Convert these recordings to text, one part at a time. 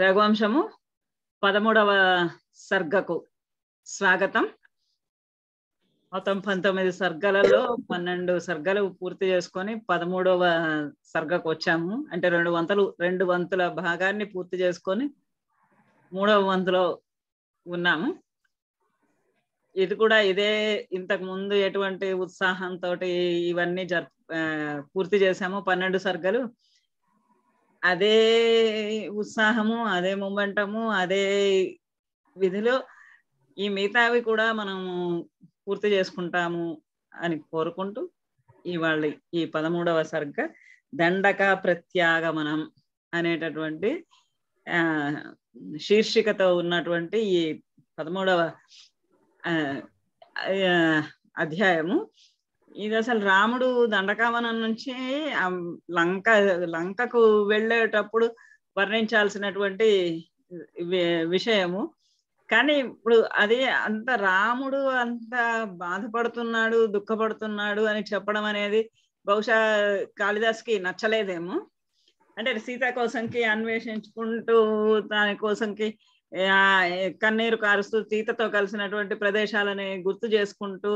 రఘువంశము పదమూడవ సర్గకు స్వాగతం మొత్తం పంతొమ్మిది సర్గలలో పన్నెండు సర్గలు పూర్తి చేసుకొని పదమూడవ సర్గకు వచ్చాము అంటే రెండు వంతులు రెండు వంతుల భాగాన్ని పూర్తి చేసుకొని మూడవ వంతులో ఉన్నాము ఇది కూడా ఇదే ఇంతకు ముందు ఎటువంటి ఉత్సాహంతో ఇవన్నీ జరు పూర్తి చేసాము పన్నెండు సర్గలు అదే ఉత్సాహము అదే మొమెంటము అదే విధిలో ఈ మిగతావి కూడా మనము పూర్తి చేసుకుంటాము అని కోరుకుంటూ ఇవాళ ఈ పదమూడవ సర్గ దండక ప్రత్యాగమనం అనేటటువంటి శీర్షికతో ఉన్నటువంటి ఈ పదమూడవ అధ్యాయము ఇది అసలు రాముడు దండకావనం నుంచి లంక లంకకు వెళ్ళేటప్పుడు వర్ణించాల్సినటువంటి విషయము కానీ ఇప్పుడు అది అంత రాముడు అంత బాధపడుతున్నాడు దుఃఖపడుతున్నాడు అని చెప్పడం అనేది బహుశా కాళిదాస్కి నచ్చలేదేమో అంటే సీత కోసంకి అన్వేషించుకుంటూ దాని కోసంకి కన్నీరు కారుస్తూ సీతతో కలిసినటువంటి ప్రదేశాలని గుర్తు చేసుకుంటూ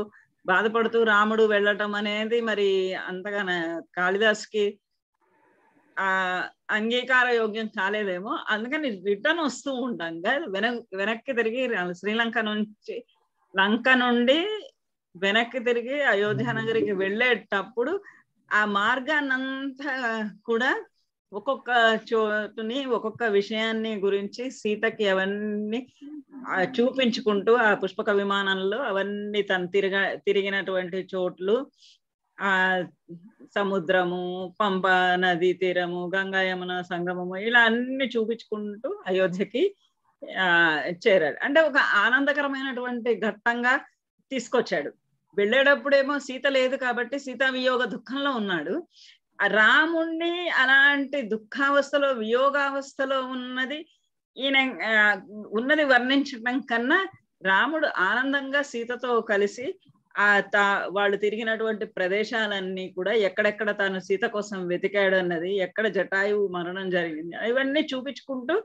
బాధపడుతూ రాముడు వెళ్ళటం అనేది మరి అంతగానే కాళిదాస్కి ఆ అంగీకార యోగ్యం కాలేదేమో అందుకని రిటర్న్ వస్తూ ఉంటాం కదా వెనక్ వెనక్కి తిరిగి శ్రీలంక నుంచి లంక నుండి వెనక్కి తిరిగి అయోధ్య నగరికి వెళ్ళేటప్పుడు ఆ మార్గాన్నంతా కూడా ఒక్కొక్క చోటుని ఒక్కొక్క విషయాన్ని గురించి సీతకి అవన్నీ చూపించుకుంటూ ఆ పుష్పక విమానంలో అవన్నీ తను తిరగ తిరిగినటువంటి చోట్లు ఆ సముద్రము పంప నది తీరము గంగా యమున సంగమము ఇలా అన్ని చూపించుకుంటూ అయోధ్యకి ఆ చేరాడు అంటే ఒక ఆనందకరమైనటువంటి ఘట్టంగా తీసుకొచ్చాడు వెళ్ళేటప్పుడేమో సీత లేదు కాబట్టి సీతా వియోగ దుఃఖంలో ఉన్నాడు రాముణ్ణి అలాంటి దుఃఖావస్థలో వియోగావస్థలో ఉన్నది ఈయన ఉన్నది వర్ణించడం కన్నా రాముడు ఆనందంగా సీతతో కలిసి ఆ తా వాళ్ళు తిరిగినటువంటి ప్రదేశాలన్నీ కూడా ఎక్కడెక్కడ తాను సీత కోసం వెతికాడు అన్నది ఎక్కడ జటాయువు మరణం జరిగింది ఇవన్నీ చూపించుకుంటూ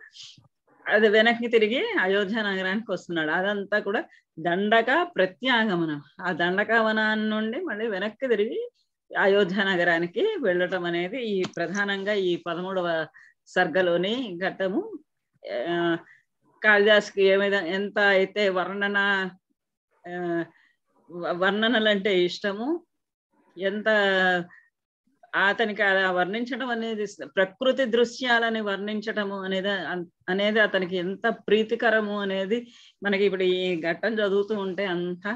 అది వెనక్కి తిరిగి అయోధ్య నగరానికి వస్తున్నాడు అదంతా కూడా దండక ప్రత్యాగమనం ఆ దండకవనాన్ని నుండి మళ్ళీ వెనక్కి తిరిగి అయోధ్య నగరానికి వెళ్ళటం అనేది ఈ ప్రధానంగా ఈ పదమూడవ సర్గలోని ఘట్టము కాళిదాస్కి ఏమైనా ఎంత అయితే వర్ణన వర్ణనలు అంటే ఇష్టము ఎంత అతనికి అలా వర్ణించడం అనేది ప్రకృతి దృశ్యాలని వర్ణించటము అనేది అనేది అతనికి ఎంత ప్రీతికరము అనేది మనకి ఇప్పుడు ఈ ఘట్టం చదువుతూ ఉంటే అంతా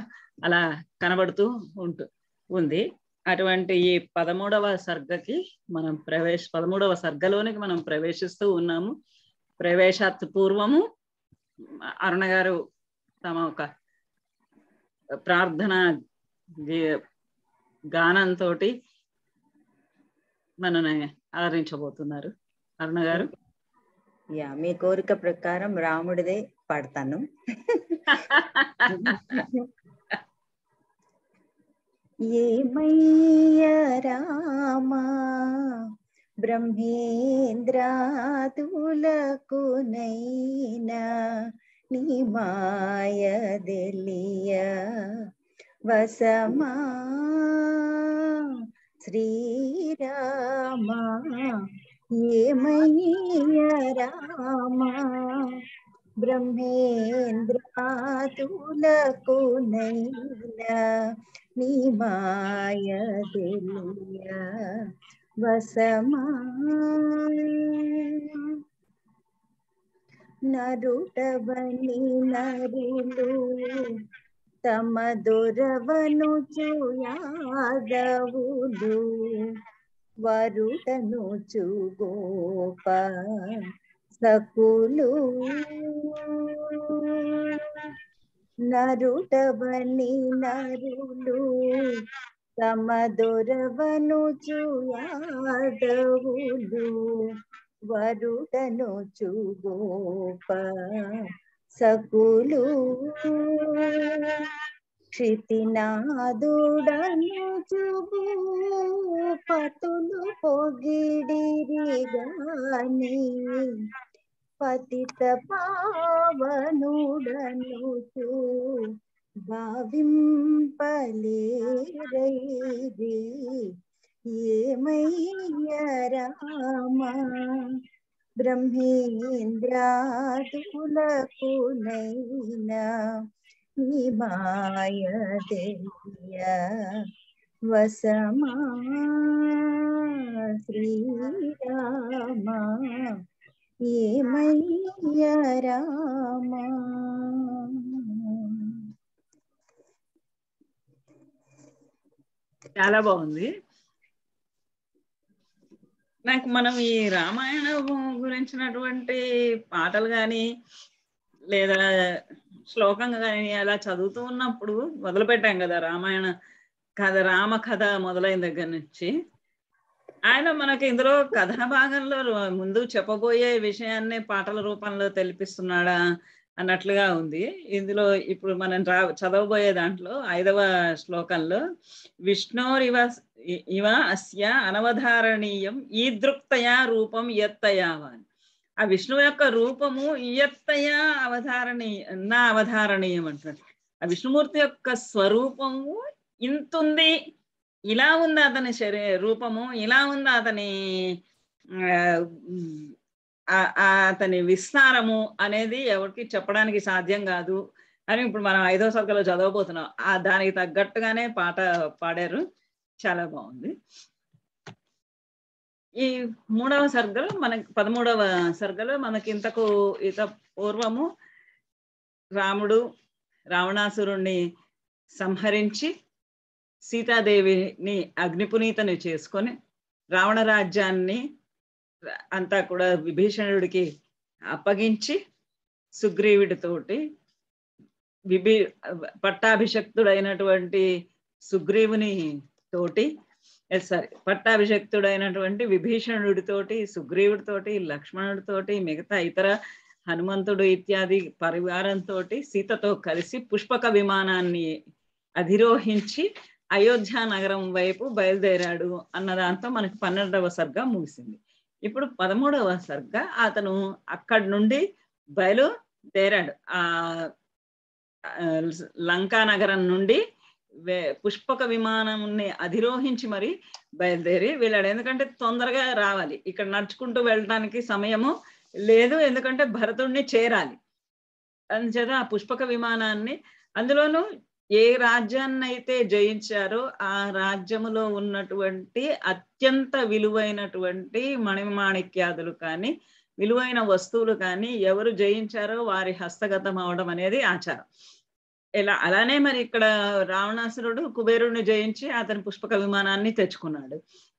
అలా కనబడుతూ ఉంటు ఉంది అటువంటి ఈ పదమూడవ సర్గకి మనం ప్రవేశ పదమూడవ సర్గలోనికి మనం ప్రవేశిస్తూ ఉన్నాము ప్రవేశాత్ పూర్వము అరుణ గారు తమ ఒక ప్రార్థన గానంతో మనని ఆదరించబోతున్నారు అరుణ గారు యా మీ కోరిక ప్రకారం రాముడిదే పాడతాను ఏమయ్య రామా బ్రహ్మేంద్రాతులకు నైనా నీ మాయ దెలియ వసమా శ్రీరామా ఏమయ్య రామా ब्रह्मेन्द्रातुलकुनैन निमाय दिलिया वसमा నరుటవని నరులు తమ దొరవను చూయాదవులు వరుటను చూ గోప సకులు నరుటవని నరులు తమ దొరవను చూడవులు వరుటను చూగోప సకులు క్షితినాదుడను చూ పతులు పొగిడిరిగాని पतित पावनुडनुतु बाविं पले रैदे ये मैया रामा ब्रह्मेन्द्रातुलकुनैनमायदेव्या वसमा श्रीरामा ఏమయ్య చాలా బాగుంది నాకు మనం ఈ రామాయణం గురించినటువంటి పాటలు కానీ లేదా శ్లోకంగా కానీ అలా చదువుతూ ఉన్నప్పుడు మొదలు పెట్టాం కదా రామాయణ కథ రామ కథ మొదలైన దగ్గర నుంచి ఆయన మనకి ఇందులో కథన భాగంలో ముందు చెప్పబోయే విషయాన్నే పాటల రూపంలో తెలిపిస్తున్నాడా అన్నట్లుగా ఉంది ఇందులో ఇప్పుడు మనం రా చదవబోయే దాంట్లో ఐదవ శ్లోకంలో విష్ణోరివ ఇవ అస్య అనవధారణీయం ఈ దృక్తయా రూపం ఎత్తయావాన్ ఆ విష్ణువు యొక్క రూపము ఇయత్తయా అవధారణీయ నా అవధారణీయం అంటున్నాడు ఆ విష్ణుమూర్తి యొక్క స్వరూపము ఇంతుంది ఇలా ఉంది అతని శరీ రూపము ఇలా ఉంది అతని అతని విస్తారము అనేది ఎవరికి చెప్పడానికి సాధ్యం కాదు అని ఇప్పుడు మనం ఐదో సర్గలో చదవబోతున్నాం ఆ దానికి తగ్గట్టుగానే పాట పాడారు చాలా బాగుంది ఈ మూడవ సర్గలు మనకి పదమూడవ సర్గలు మనకి ఇంతకు ఇత పూర్వము రాముడు రావణాసురుణ్ణి సంహరించి సీతాదేవిని అగ్నిపునీతను చేసుకొని రావణ రాజ్యాన్ని అంతా కూడా విభీషణుడికి అప్పగించి సుగ్రీవుడితోటి విభీ పట్టాభిషక్తుడైనటువంటి సుగ్రీవుని తోటి సారీ పట్టాభిషక్తుడైనటువంటి విభీషణుడితోటి సుగ్రీవుడితోటి లక్ష్మణుడితోటి మిగతా ఇతర హనుమంతుడు ఇత్యాది పరివారంతో సీతతో కలిసి పుష్పక విమానాన్ని అధిరోహించి అయోధ్య నగరం వైపు బయలుదేరాడు అన్న దాంతో మనకి పన్నెండవ సర్గ ముగిసింది ఇప్పుడు పదమూడవ సర్గ అతను అక్కడి నుండి బయలుదేరాడు ఆ లంకా నగరం నుండి పుష్పక విమానంని అధిరోహించి మరి బయలుదేరి వెళ్ళాడు ఎందుకంటే తొందరగా రావాలి ఇక్కడ నడుచుకుంటూ వెళ్ళడానికి సమయము లేదు ఎందుకంటే భరతుడిని చేరాలి అందుచేత ఆ పుష్పక విమానాన్ని అందులోనూ ఏ రాజ్యాన్నైతే జయించారో ఆ రాజ్యములో ఉన్నటువంటి అత్యంత విలువైనటువంటి మణిమాణిక్యాదులు కానీ విలువైన వస్తువులు కానీ ఎవరు జయించారో వారి హస్తగతం అవడం అనేది ఆచారం ఇలా అలానే మరి ఇక్కడ రావణాసురుడు కుబేరుణ్ణి జయించి అతని పుష్పక విమానాన్ని తెచ్చుకున్నాడు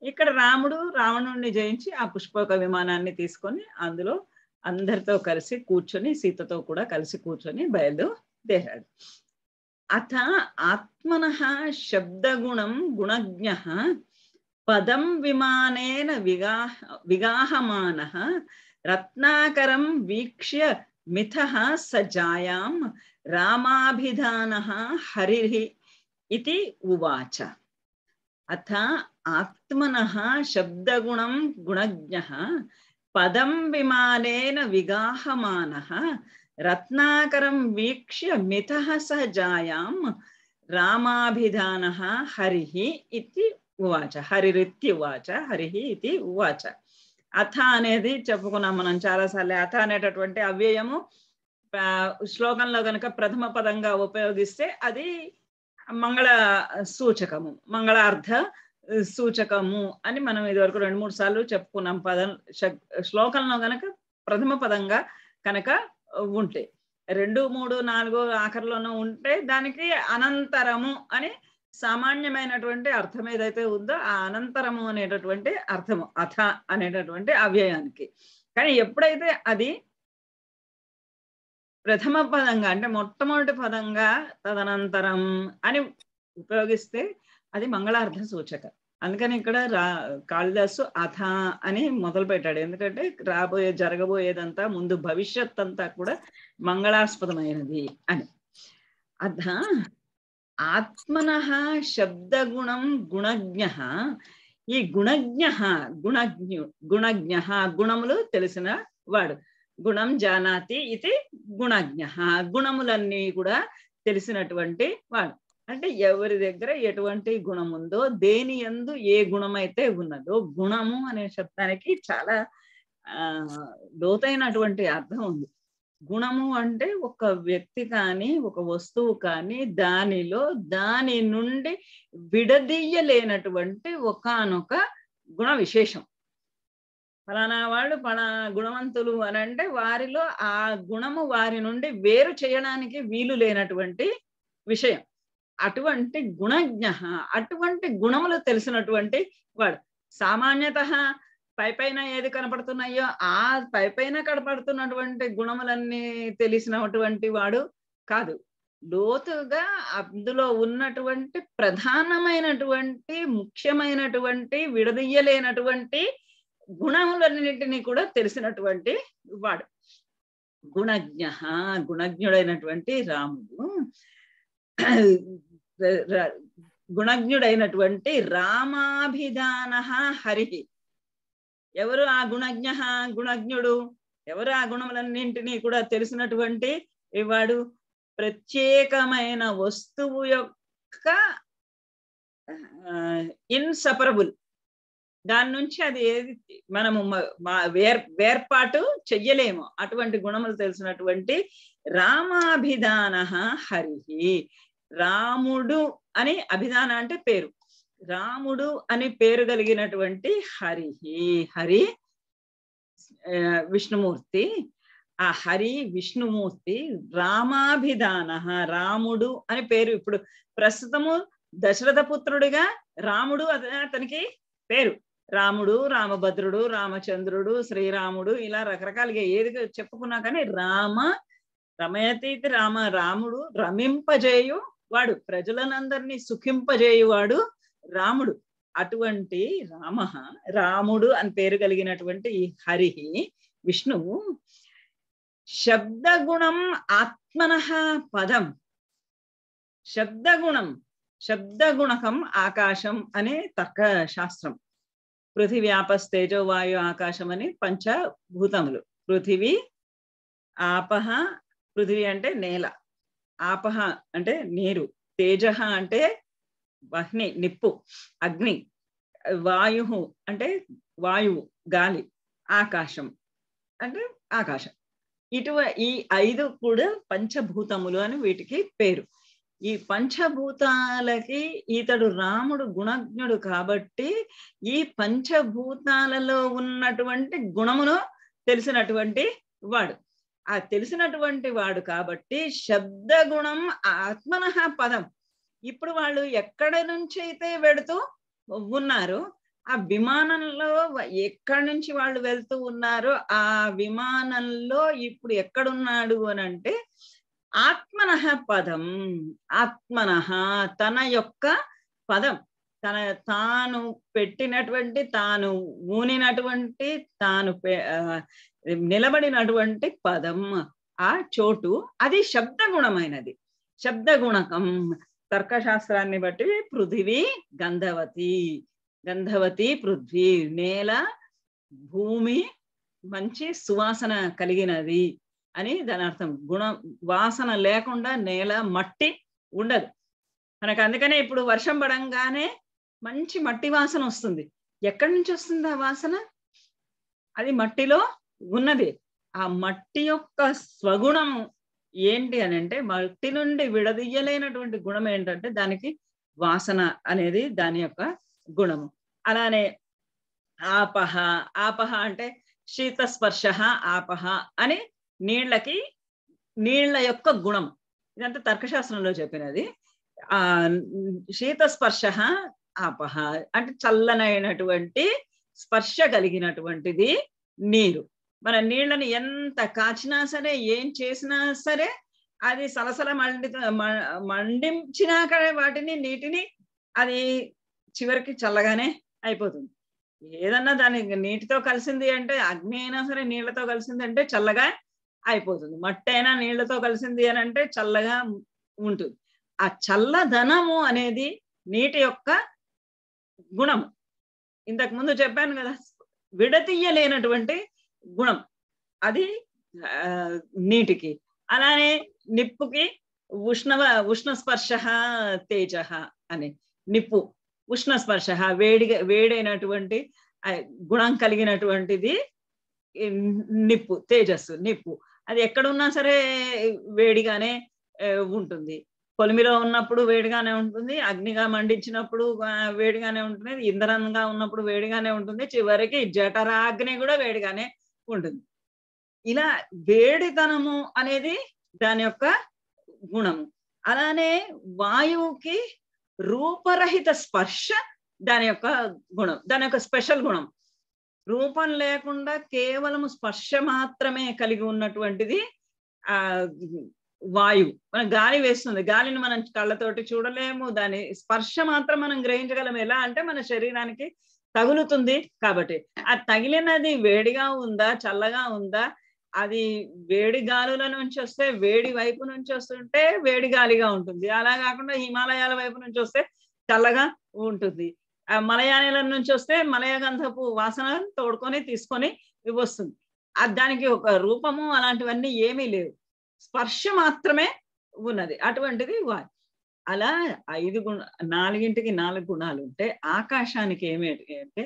ఇక్కడ రాముడు రావణుణ్ణి జయించి ఆ పుష్పక విమానాన్ని తీసుకొని అందులో అందరితో కలిసి కూర్చొని సీతతో కూడా కలిసి కూర్చొని బయలుదేరాడు अथ आत्मनः शब्दगुणं गुणज्ञ पदम विमानेन विगाह विगाह रत्नाकरं वीक्ष्य मिथ स जायां रामाभिधानः हरिः उवाच अथ आत्मनः शब्दगुणं गुणज्ञ पदम विमानेन विगाह రత్నాకరం వీక్ష్య మిథః సహ జాయాం రామాభిధానः హరిः ఇతి ఉవాచ హరిరిత్యువాచ ఇది ఉవాచ అథ అనేది చెప్పుకున్నాం మనం చాలాసార్లు అథ అనేటటువంటి అవ్యయము శ్లోకంలో కనుక ప్రథమ పదంగా ఉపయోగిస్తే అది మంగళ సూచకము మంగళార్థ సూచకము అని మనం ఇదివరకు రెండు మూడు సార్లు చెప్పుకున్నాం పదం శ్లోకంలో గనక ప్రథమ పదంగా కనుక ఉంటాయి రెండు మూడు నాలుగు ఆఖరిలోనూ ఉంటే దానికి అనంతరము అని సామాన్యమైనటువంటి అర్థం ఏదైతే ఉందో ఆ అనంతరము అనేటటువంటి అర్థము అథ అనేటటువంటి అవ్యయానికి కానీ ఎప్పుడైతే అది ప్రథమ పదంగా అంటే మొట్టమొదటి పదంగా తదనంతరం అని ఉపయోగిస్తే అది మంగళార్థ సూచకం అందుకని ఇక్కడ రా కాళిదాసు అథ అని మొదలు పెట్టాడు ఎందుకంటే రాబోయే జరగబోయేదంతా ముందు భవిష్యత్ అంతా కూడా మంగళాస్పదమైనది అని అథ ఆత్మన శబ్దగుణం గుణజ్ఞ ఈ గుణజ్ఞ గుణజ్ఞు గుణజ్ఞ గుణములు తెలిసిన వాడు గుణం జానాతి ఇది గుణజ్ఞ గుణములన్నీ కూడా తెలిసినటువంటి వాడు అంటే ఎవరి దగ్గర ఎటువంటి గుణం ఉందో దేని ఎందు ఏ గుణమైతే ఉన్నదో గుణము అనే శబ్దానికి చాలా ఆ లోతైనటువంటి అర్థం ఉంది గుణము అంటే ఒక వ్యక్తి కానీ ఒక వస్తువు కానీ దానిలో దాని నుండి విడదీయలేనటువంటి ఒకనొక గుణ విశేషం ఫలానా వాళ్ళు ఫలానా గుణవంతులు అని అంటే వారిలో ఆ గుణము వారి నుండి వేరు చేయడానికి వీలు లేనటువంటి విషయం అటువంటి గుణజ్ఞ అటువంటి గుణములు తెలిసినటువంటి వాడు సామాన్యత పై పైన ఏది కనపడుతున్నాయో ఆ పై పైన కనపడుతున్నటువంటి గుణములన్నీ తెలిసినటువంటి వాడు కాదు లోతుగా అందులో ఉన్నటువంటి ప్రధానమైనటువంటి ముఖ్యమైనటువంటి విడదీయలేనటువంటి గుణములన్నింటినీ కూడా తెలిసినటువంటి వాడు గుణజ్ఞ గుణజ్ఞుడైనటువంటి రాముడు గుణజ్ఞుడైనటువంటి రామాభిధాన హరి ఎవరు ఆ గుణజ్ఞ గుణజ్ఞుడు ఎవరు ఆ గుణములన్నింటినీ కూడా తెలిసినటువంటి ఇవాడు ప్రత్యేకమైన వస్తువు యొక్క ఇన్సపరబుల్ దాని నుంచి అది ఏది మనము వేర్ వేర్పాటు చెయ్యలేము అటువంటి గుణములు తెలిసినటువంటి రామాభిధాన హరి రాముడు అని అభిధాన అంటే పేరు రాముడు అని పేరు కలిగినటువంటి హరి హరి విష్ణుమూర్తి ఆ హరి విష్ణుమూర్తి రామాభిధాన రాముడు అని పేరు ఇప్పుడు ప్రస్తుతము దశరథ పుత్రుడిగా రాముడు అతనికి పేరు రాముడు రామభద్రుడు రామచంద్రుడు శ్రీరాముడు ఇలా రకరకాలుగా ఏది చెప్పుకున్నా కానీ రామ రమయతీతి రామ రాముడు రమింపజేయు వాడు ప్రజలనందరినీ సుఖింపజేయువాడు రాముడు అటువంటి రామ రాముడు అని పేరు కలిగినటువంటి హరి విష్ణువు శబ్దగుణం ఆత్మన పదం శబ్దగుణం శబ్దగుణకం ఆకాశం అనే తర్క శాస్త్రం పృథివీ తేజో వాయు ఆకాశం అని పంచభూతములు పృథివీ ఆపహ పృథివీ అంటే నేల ఆపహ అంటే నీరు తేజ అంటే వహ్ని నిప్పు అగ్ని వాయు అంటే వాయువు గాలి ఆకాశం అంటే ఆకాశం ఇటు ఈ ఐదు కూడా పంచభూతములు అని వీటికి పేరు ఈ పంచభూతాలకి ఇతడు రాముడు గుణజ్ఞుడు కాబట్టి ఈ పంచభూతాలలో ఉన్నటువంటి గుణమును తెలిసినటువంటి వాడు ఆ తెలిసినటువంటి వాడు కాబట్టి శబ్దగుణం ఆత్మన పదం ఇప్పుడు వాళ్ళు ఎక్కడ నుంచి అయితే వెడుతూ ఉన్నారు ఆ విమానంలో ఎక్కడి నుంచి వాళ్ళు వెళ్తూ ఉన్నారో ఆ విమానంలో ఇప్పుడు ఎక్కడున్నాడు అని అంటే ఆత్మన పదం ఆత్మన తన యొక్క పదం తన తాను పెట్టినటువంటి తాను ఊనినటువంటి తాను నిలబడినటువంటి పదం ఆ చోటు అది శబ్దగుణమైనది శబ్దగుణకం తర్కశాస్త్రాన్ని బట్టి పృథివీ గంధవతి గంధవతి పృథ్వీ నేల భూమి మంచి సువాసన కలిగినది అని దాని అర్థం గుణ వాసన లేకుండా నేల మట్టి ఉండదు మనకు అందుకనే ఇప్పుడు వర్షం పడంగానే మంచి మట్టి వాసన వస్తుంది ఎక్కడి నుంచి వస్తుంది ఆ వాసన అది మట్టిలో ఉన్నది ఆ మట్టి యొక్క స్వగుణము ఏంటి అని అంటే మట్టి నుండి విడదీయలేనటువంటి గుణం ఏంటంటే దానికి వాసన అనేది దాని యొక్క గుణము అలానే ఆపహ ఆపహ అంటే శీతస్పర్శ ఆపహ అని నీళ్ళకి నీళ్ల యొక్క గుణం ఇదంతా తర్కశాస్త్రంలో చెప్పినది ఆ శీతస్పర్శ ఆపహ అంటే చల్లనైనటువంటి స్పర్శ కలిగినటువంటిది నీరు మన నీళ్లను ఎంత కాచినా సరే ఏం చేసినా సరే అది సలసల మండి మండించినాక వాటిని నీటిని అది చివరికి చల్లగానే అయిపోతుంది ఏదన్నా దాని నీటితో కలిసింది అంటే అగ్ని అయినా సరే నీళ్లతో కలిసింది అంటే చల్లగా అయిపోతుంది మట్టి అయినా నీళ్లతో కలిసింది అని అంటే చల్లగా ఉంటుంది ఆ చల్లదనము అనేది నీటి యొక్క గుణము ఇంతకు ముందు చెప్పాను కదా విడతీయలేనటువంటి గుణం అది నీటికి అలానే నిప్పుకి ఉష్ణ ఉష్ణస్పర్శ తేజ అని నిప్పు ఉష్ణస్పర్శ వేడిగా వేడైనటువంటి గుణం కలిగినటువంటిది నిప్పు తేజస్సు నిప్పు అది ఎక్కడున్నా సరే వేడిగానే ఉంటుంది పొలిమిలో ఉన్నప్పుడు వేడిగానే ఉంటుంది అగ్నిగా మండించినప్పుడు వేడిగానే ఉంటుంది ఇంధనంగా ఉన్నప్పుడు వేడిగానే ఉంటుంది చివరికి జఠరాగ్ని కూడా వేడిగానే ఉంటుంది ఇలా వేడితనము అనేది దాని యొక్క గుణము అలానే వాయువుకి రూపరహిత స్పర్శ దాని యొక్క గుణం దాని యొక్క స్పెషల్ గుణం రూపం లేకుండా కేవలం స్పర్శ మాత్రమే కలిగి ఉన్నటువంటిది ఆ వాయువు మనం గాలి వేస్తుంది గాలిని మనం కళ్ళతోటి చూడలేము దాని స్పర్శ మాత్రం మనం గ్రహించగలం ఎలా అంటే మన శరీరానికి తగులుతుంది కాబట్టి ఆ తగిలినది వేడిగా ఉందా చల్లగా ఉందా అది వేడి గాలుల నుంచి వస్తే వేడి వైపు నుంచి వస్తుంటే వేడి గాలిగా ఉంటుంది అలా కాకుండా హిమాలయాల వైపు నుంచి వస్తే చల్లగా ఉంటుంది ఆ మలయాల నుంచి వస్తే మలయ గంధపు వాసన తోడుకొని తీసుకొని వస్తుంది దానికి ఒక రూపము అలాంటివన్నీ ఏమీ లేవు స్పర్శ మాత్రమే ఉన్నది అటువంటిది వాయు అలా ఐదు గుణ నాలుగింటికి నాలుగు గుణాలు ఉంటే ఆకాశానికి ఏమేటి అంటే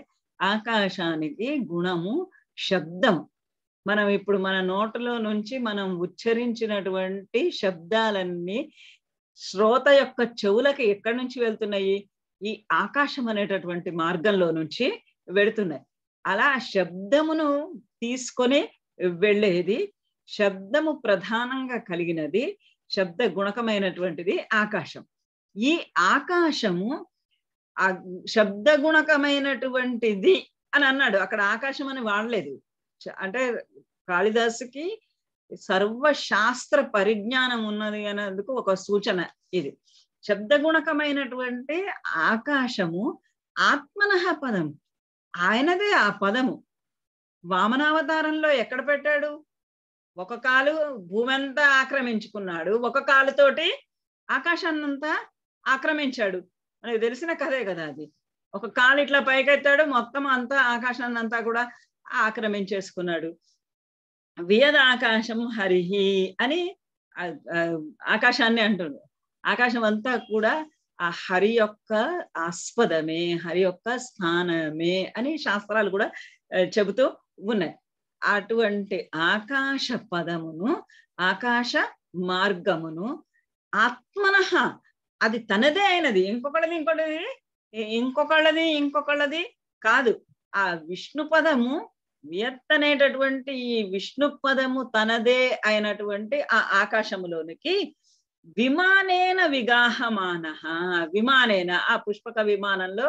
ఆకాశానికి గుణము శబ్దం మనం ఇప్పుడు మన నోటలో నుంచి మనం ఉచ్చరించినటువంటి శబ్దాలన్నీ శ్రోత యొక్క చెవులకి ఎక్కడి నుంచి వెళ్తున్నాయి ఈ ఆకాశం అనేటటువంటి మార్గంలో నుంచి వెళుతున్నాయి అలా శబ్దమును తీసుకొని వెళ్ళేది శబ్దము ప్రధానంగా కలిగినది శబ్ద గుణకమైనటువంటిది ఆకాశం ఈ ఆకాశము ఆ శబ్ద గుణకమైనటువంటిది అని అన్నాడు అక్కడ ఆకాశం అని వాడలేదు అంటే కాళిదాసుకి సర్వశాస్త్ర పరిజ్ఞానం ఉన్నది అనేందుకు ఒక సూచన ఇది శబ్దగుణకమైనటువంటి ఆకాశము ఆత్మన పదం ఆయనదే ఆ పదము వామనావతారంలో ఎక్కడ పెట్టాడు ఒక కాలు భూమి అంతా ఆక్రమించుకున్నాడు ఒక కాలుతోటి ఆకాశాన్నంతా ఆక్రమించాడు మనకు తెలిసిన కథే కదా అది ఒక కాలు ఇట్లా పైకెత్తాడు మొత్తం అంతా ఆకాశాన్ని అంతా కూడా ఆక్రమించేసుకున్నాడు వియద ఆకాశం హరిహి అని ఆకాశాన్ని అంటుడు ఆకాశం అంతా కూడా ఆ హరి యొక్క ఆస్పదమే హరి యొక్క స్థానమే అని శాస్త్రాలు కూడా చెబుతూ ఉన్నాయి అటువంటి ఆకాశ పదమును ఆకాశ మార్గమును ఆత్మన అది తనదే అయినది ఇంకొకళ్ళది ఇంకొకటి ఇంకొకళ్ళది ఇంకొకళ్ళది కాదు ఆ విష్ణు పదము వ్యత్ అనేటటువంటి ఈ విష్ణు పదము తనదే అయినటువంటి ఆ ఆకాశములోనికి విమానేన విగాహమాన విమానేన ఆ పుష్పక విమానంలో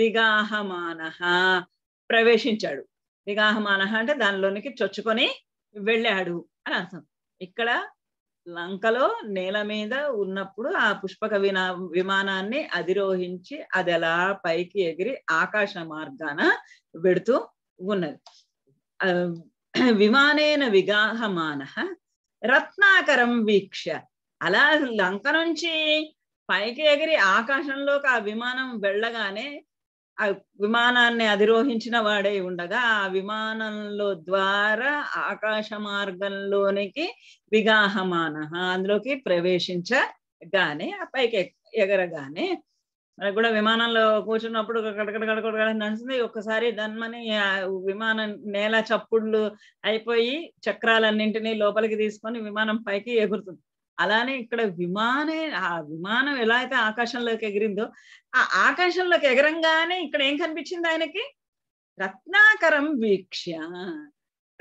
విగాహమాన ప్రవేశించాడు విగాహమాన అంటే దానిలోనికి చొచ్చుకొని వెళ్ళాడు అని అర్థం ఇక్కడ లంకలో నేల మీద ఉన్నప్పుడు ఆ పుష్పక వినా విమానాన్ని అధిరోహించి అది ఎలా పైకి ఎగిరి ఆకాశ మార్గాన వెడుతూ ఉన్నది విమానేన విగాహమాన రత్నాకరం వీక్ష అలా లంక నుంచి పైకి ఎగిరి ఆకాశంలోకి ఆ విమానం వెళ్ళగానే ఆ విమానాన్ని అధిరోహించిన వాడే ఉండగా ఆ విమానంలో ద్వారా ఆకాశ మార్గంలోనికి విగాహమాన అందులోకి ప్రవేశించగానే ఆ పైకి ఎగరగానే మనకు కూడా విమానంలో కూర్చున్నప్పుడు కడకడ కడకడ నడుస్తుంది ఒక్కసారి దన్మని విమానం నేల చప్పుళ్ళు అయిపోయి చక్రాలన్నింటినీ లోపలికి తీసుకొని విమానం పైకి ఎగురుతుంది అలానే ఇక్కడ విమానే ఆ విమానం ఎలా అయితే ఆకాశంలోకి ఎగిరిందో ఆ ఆకాశంలోకి ఎగరంగానే ఇక్కడ ఏం కనిపించింది ఆయనకి రత్నాకరం వీక్ష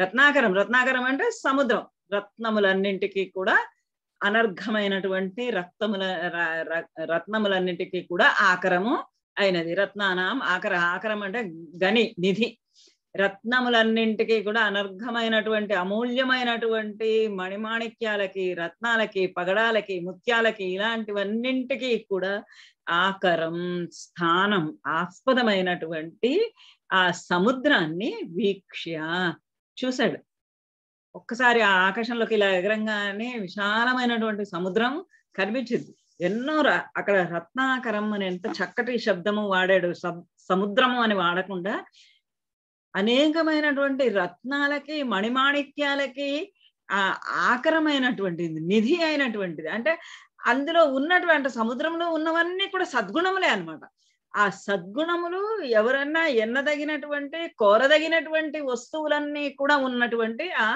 రత్నాకరం రత్నాకరం అంటే సముద్రం రత్నములన్నింటికి కూడా అనర్ఘమైనటువంటి రక్తముల రత్నములన్నింటికి కూడా ఆకరము అయినది రత్నానాం ఆకర ఆకరం అంటే గని నిధి రత్నములన్నింటికి కూడా అనర్ఘమైనటువంటి అమూల్యమైనటువంటి మణిమాణిక్యాలకి రత్నాలకి పగడాలకి ముత్యాలకి ఇలాంటివన్నింటికి కూడా ఆకరం స్థానం ఆస్పదమైనటువంటి ఆ సముద్రాన్ని వీక్ష్య చూశాడు ఒక్కసారి ఆ ఆకాశంలోకి ఇలా ఎగరంగానే విశాలమైనటువంటి సముద్రం కనిపించింది ఎన్నో అక్కడ రత్నాకరం అని ఎంత చక్కటి శబ్దము వాడాడు సముద్రము అని వాడకుండా అనేకమైనటువంటి రత్నాలకి మణిమాణిక్యాలకి ఆ ఆకరమైనటువంటిది నిధి అయినటువంటిది అంటే అందులో ఉన్నటువంటి సముద్రంలో ఉన్నవన్నీ కూడా సద్గుణములే అనమాట ఆ సద్గుణములు ఎవరన్నా ఎన్నదగినటువంటి కోరదగినటువంటి వస్తువులన్నీ కూడా ఉన్నటువంటి ఆ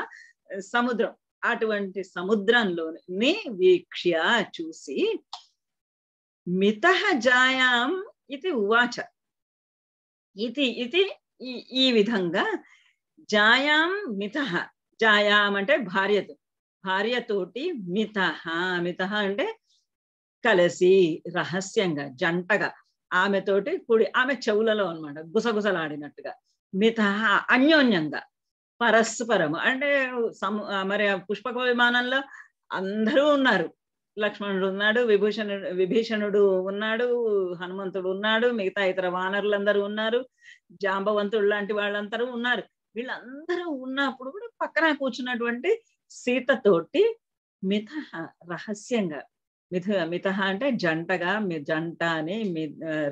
సముద్రం అటువంటి సముద్రంలోని వీక్ష్య చూసి మిత జాయాం ఇది ఉవాచ ఇది ఇది ఈ ఈ విధంగా జాయాం మిత జాయాం అంటే భార్యతో భార్యతోటి మిత మిత అంటే కలిసి రహస్యంగా జంటగా ఆమెతోటి కుడి ఆమె చెవులలో అనమాట గుసగుసలాడినట్టుగా మిత అన్యోన్యంగా పరస్పరము అంటే సము మరి పుష్పక విమానంలో అందరూ ఉన్నారు లక్ష్మణుడు ఉన్నాడు విభూషణుడు విభీషణుడు ఉన్నాడు హనుమంతుడు ఉన్నాడు మిగతా ఇతర వానరులందరూ ఉన్నారు జాంబవంతుడు లాంటి వాళ్ళందరూ ఉన్నారు వీళ్ళందరూ ఉన్నప్పుడు కూడా పక్కన కూర్చున్నటువంటి సీతతోటి మిత రహస్యంగా మిథ మిత అంటే జంటగా జంట అని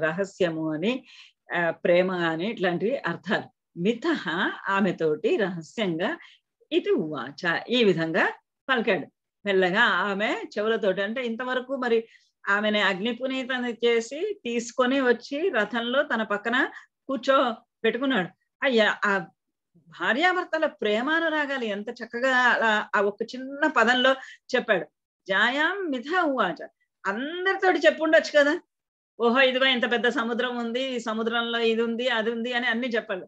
రహస్యము అని ప్రేమ అని ఇట్లాంటివి అర్థాలు మిత ఆమెతోటి రహస్యంగా ఇది వాచ ఈ విధంగా పలికాడు మెల్లగా ఆమె చెవులతోటి అంటే ఇంతవరకు మరి ఆమెని అగ్ని పునీతం చేసి తీసుకొని వచ్చి రథంలో తన పక్కన కూర్చో పెట్టుకున్నాడు అయ్యా ఆ భార్యాభర్తల ప్రేమానురాగాలు ఎంత చక్కగా అలా ఆ ఒక చిన్న పదంలో చెప్పాడు జాయాం మిథ ఉవాచ అందరితోటి చెప్పుండొచ్చు కదా ఓహో ఇదిగో ఇంత పెద్ద సముద్రం ఉంది ఈ సముద్రంలో ఇది ఉంది అది ఉంది అని అన్ని చెప్పాలి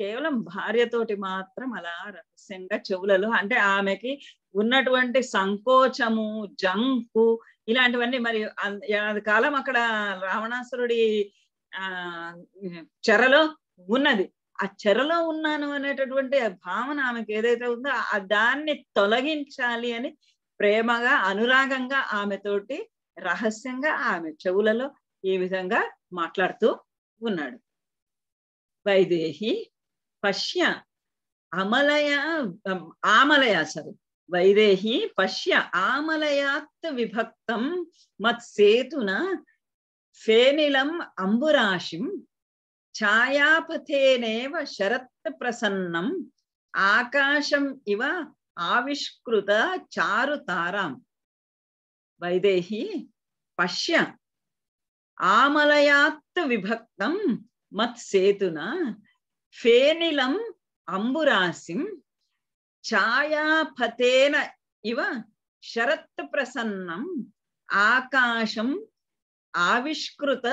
కేవలం భార్యతోటి మాత్రం అలా రహస్యంగా చెవులలో అంటే ఆమెకి ఉన్నటువంటి సంకోచము జంకు ఇలాంటివన్నీ మరి కాలం అక్కడ రావణాసురుడి ఆ చెరలో ఉన్నది ఆ చెరలో ఉన్నాను అనేటటువంటి భావన ఆమెకి ఏదైతే ఉందో ఆ దాన్ని తొలగించాలి అని ప్రేమగా అనురాగంగా ఆమెతోటి రహస్యంగా ఆమె చెవులలో ఈ విధంగా మాట్లాడుతూ ఉన్నాడు వైదేహి పశ్య అమలయ ఆమలయ సరే వైదేహి పశ్య ఆమలయాత్ విభక్తం మత్ సేతున ఫేనిలం అంబురాశిం ఛాయాపథేనేవ శరత్ ప్రసన్నం ఆకాశం ఇవ ఆవిష్కృత చారు తారాం వైదేహి పశ్య ఆమలయాత్ విభక్తం మత్ సేతున ఫేనిలం అంబురాసిం ఛాయాపతేన ఇవ శరత్ ప్రసన్నం ఆకాశం ఆవిష్కృత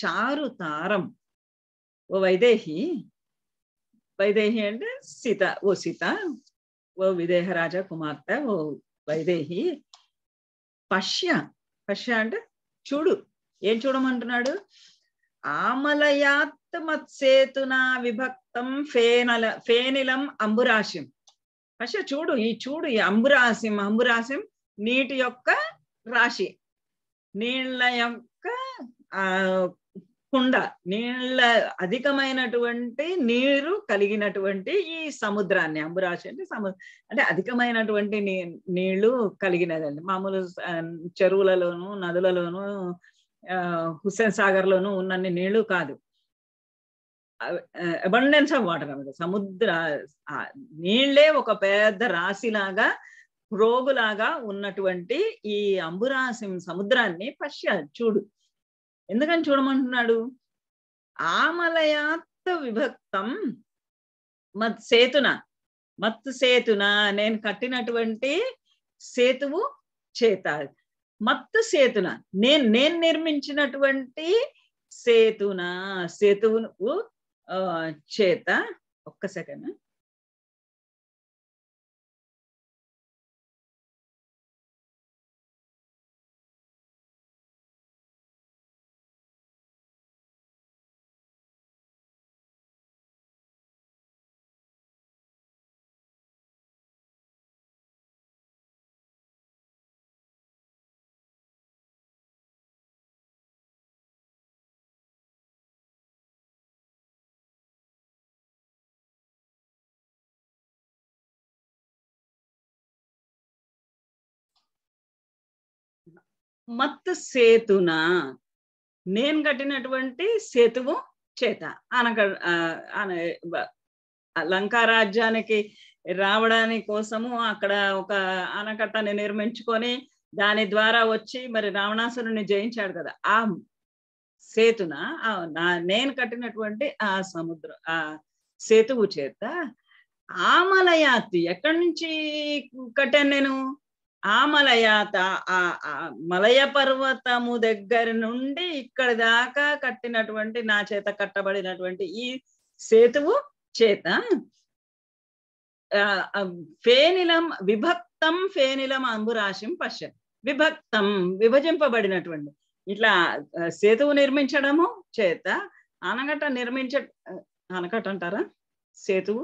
చారుతారం ఓ వైదేహి వైదేహి అంటే సీత ఓ సీత ఓ విదేహరాజ కుమార్తె ఓ వైదేహి పశ్య పశ్య అంటే చూడు ఏం చూడమంటున్నాడు ఆమలయాత్ మత్సేతునా విభక్తం ఫేనల ఫేనిలం అంబురాశిం అసలు చూడు ఈ చూడు ఈ అంబురాశిం అంబురాశిం నీటి యొక్క రాశి నీళ్ళ యొక్క ఆ కుండ నీళ్ళ అధికమైనటువంటి నీరు కలిగినటువంటి ఈ సముద్రాన్ని అంబురాశి అంటే సము అంటే అధికమైనటువంటి నీ నీళ్లు కలిగినదండి మామూలు చెరువులలోను నదులలోను హుస్సేన్ సాగర్లోను ఉన్నన్ని నీళ్లు కాదు అబండెన్స్ ఆఫ్ వాటర్ అనమాట సముద్ర నీళ్లే ఒక పెద్ద రాశిలాగా రోగులాగా ఉన్నటువంటి ఈ అంబురాశి సముద్రాన్ని పశ్య చూడు ఎందుకని చూడమంటున్నాడు ఆమలయాత్ విభక్తం మత్ సేతున మత్ సేతున నేను కట్టినటువంటి సేతువు చేత మత్ సేతున నేను నేను నిర్మించినటువంటి సేతున సేతువు చేత ఒక్క సెకండ్ మత్ సేతున నేను కట్టినటువంటి సేతువు చేత అనక లంకా రాజ్యానికి రావడానికి కోసము అక్కడ ఒక ఆనకట్టని నిర్మించుకొని దాని ద్వారా వచ్చి మరి రావణాసురుని జయించాడు కదా ఆ సేతున నేను కట్టినటువంటి ఆ సముద్రం ఆ సేతువు చేత ఆమలయాతి ఎక్కడి నుంచి కట్టాను నేను ఆ మలయాత ఆ మలయ పర్వతము దగ్గర నుండి ఇక్కడ దాకా కట్టినటువంటి నా చేత కట్టబడినటువంటి ఈ సేతువు చేత ఫేనిలం విభక్తం ఫేనిలం అంబురాశిం పశ్య విభక్తం విభజింపబడినటువంటి ఇట్లా సేతువు నిర్మించడము చేత ఆనగట్ట నిర్మించ ఆనకట్ట అంటారా సేతువు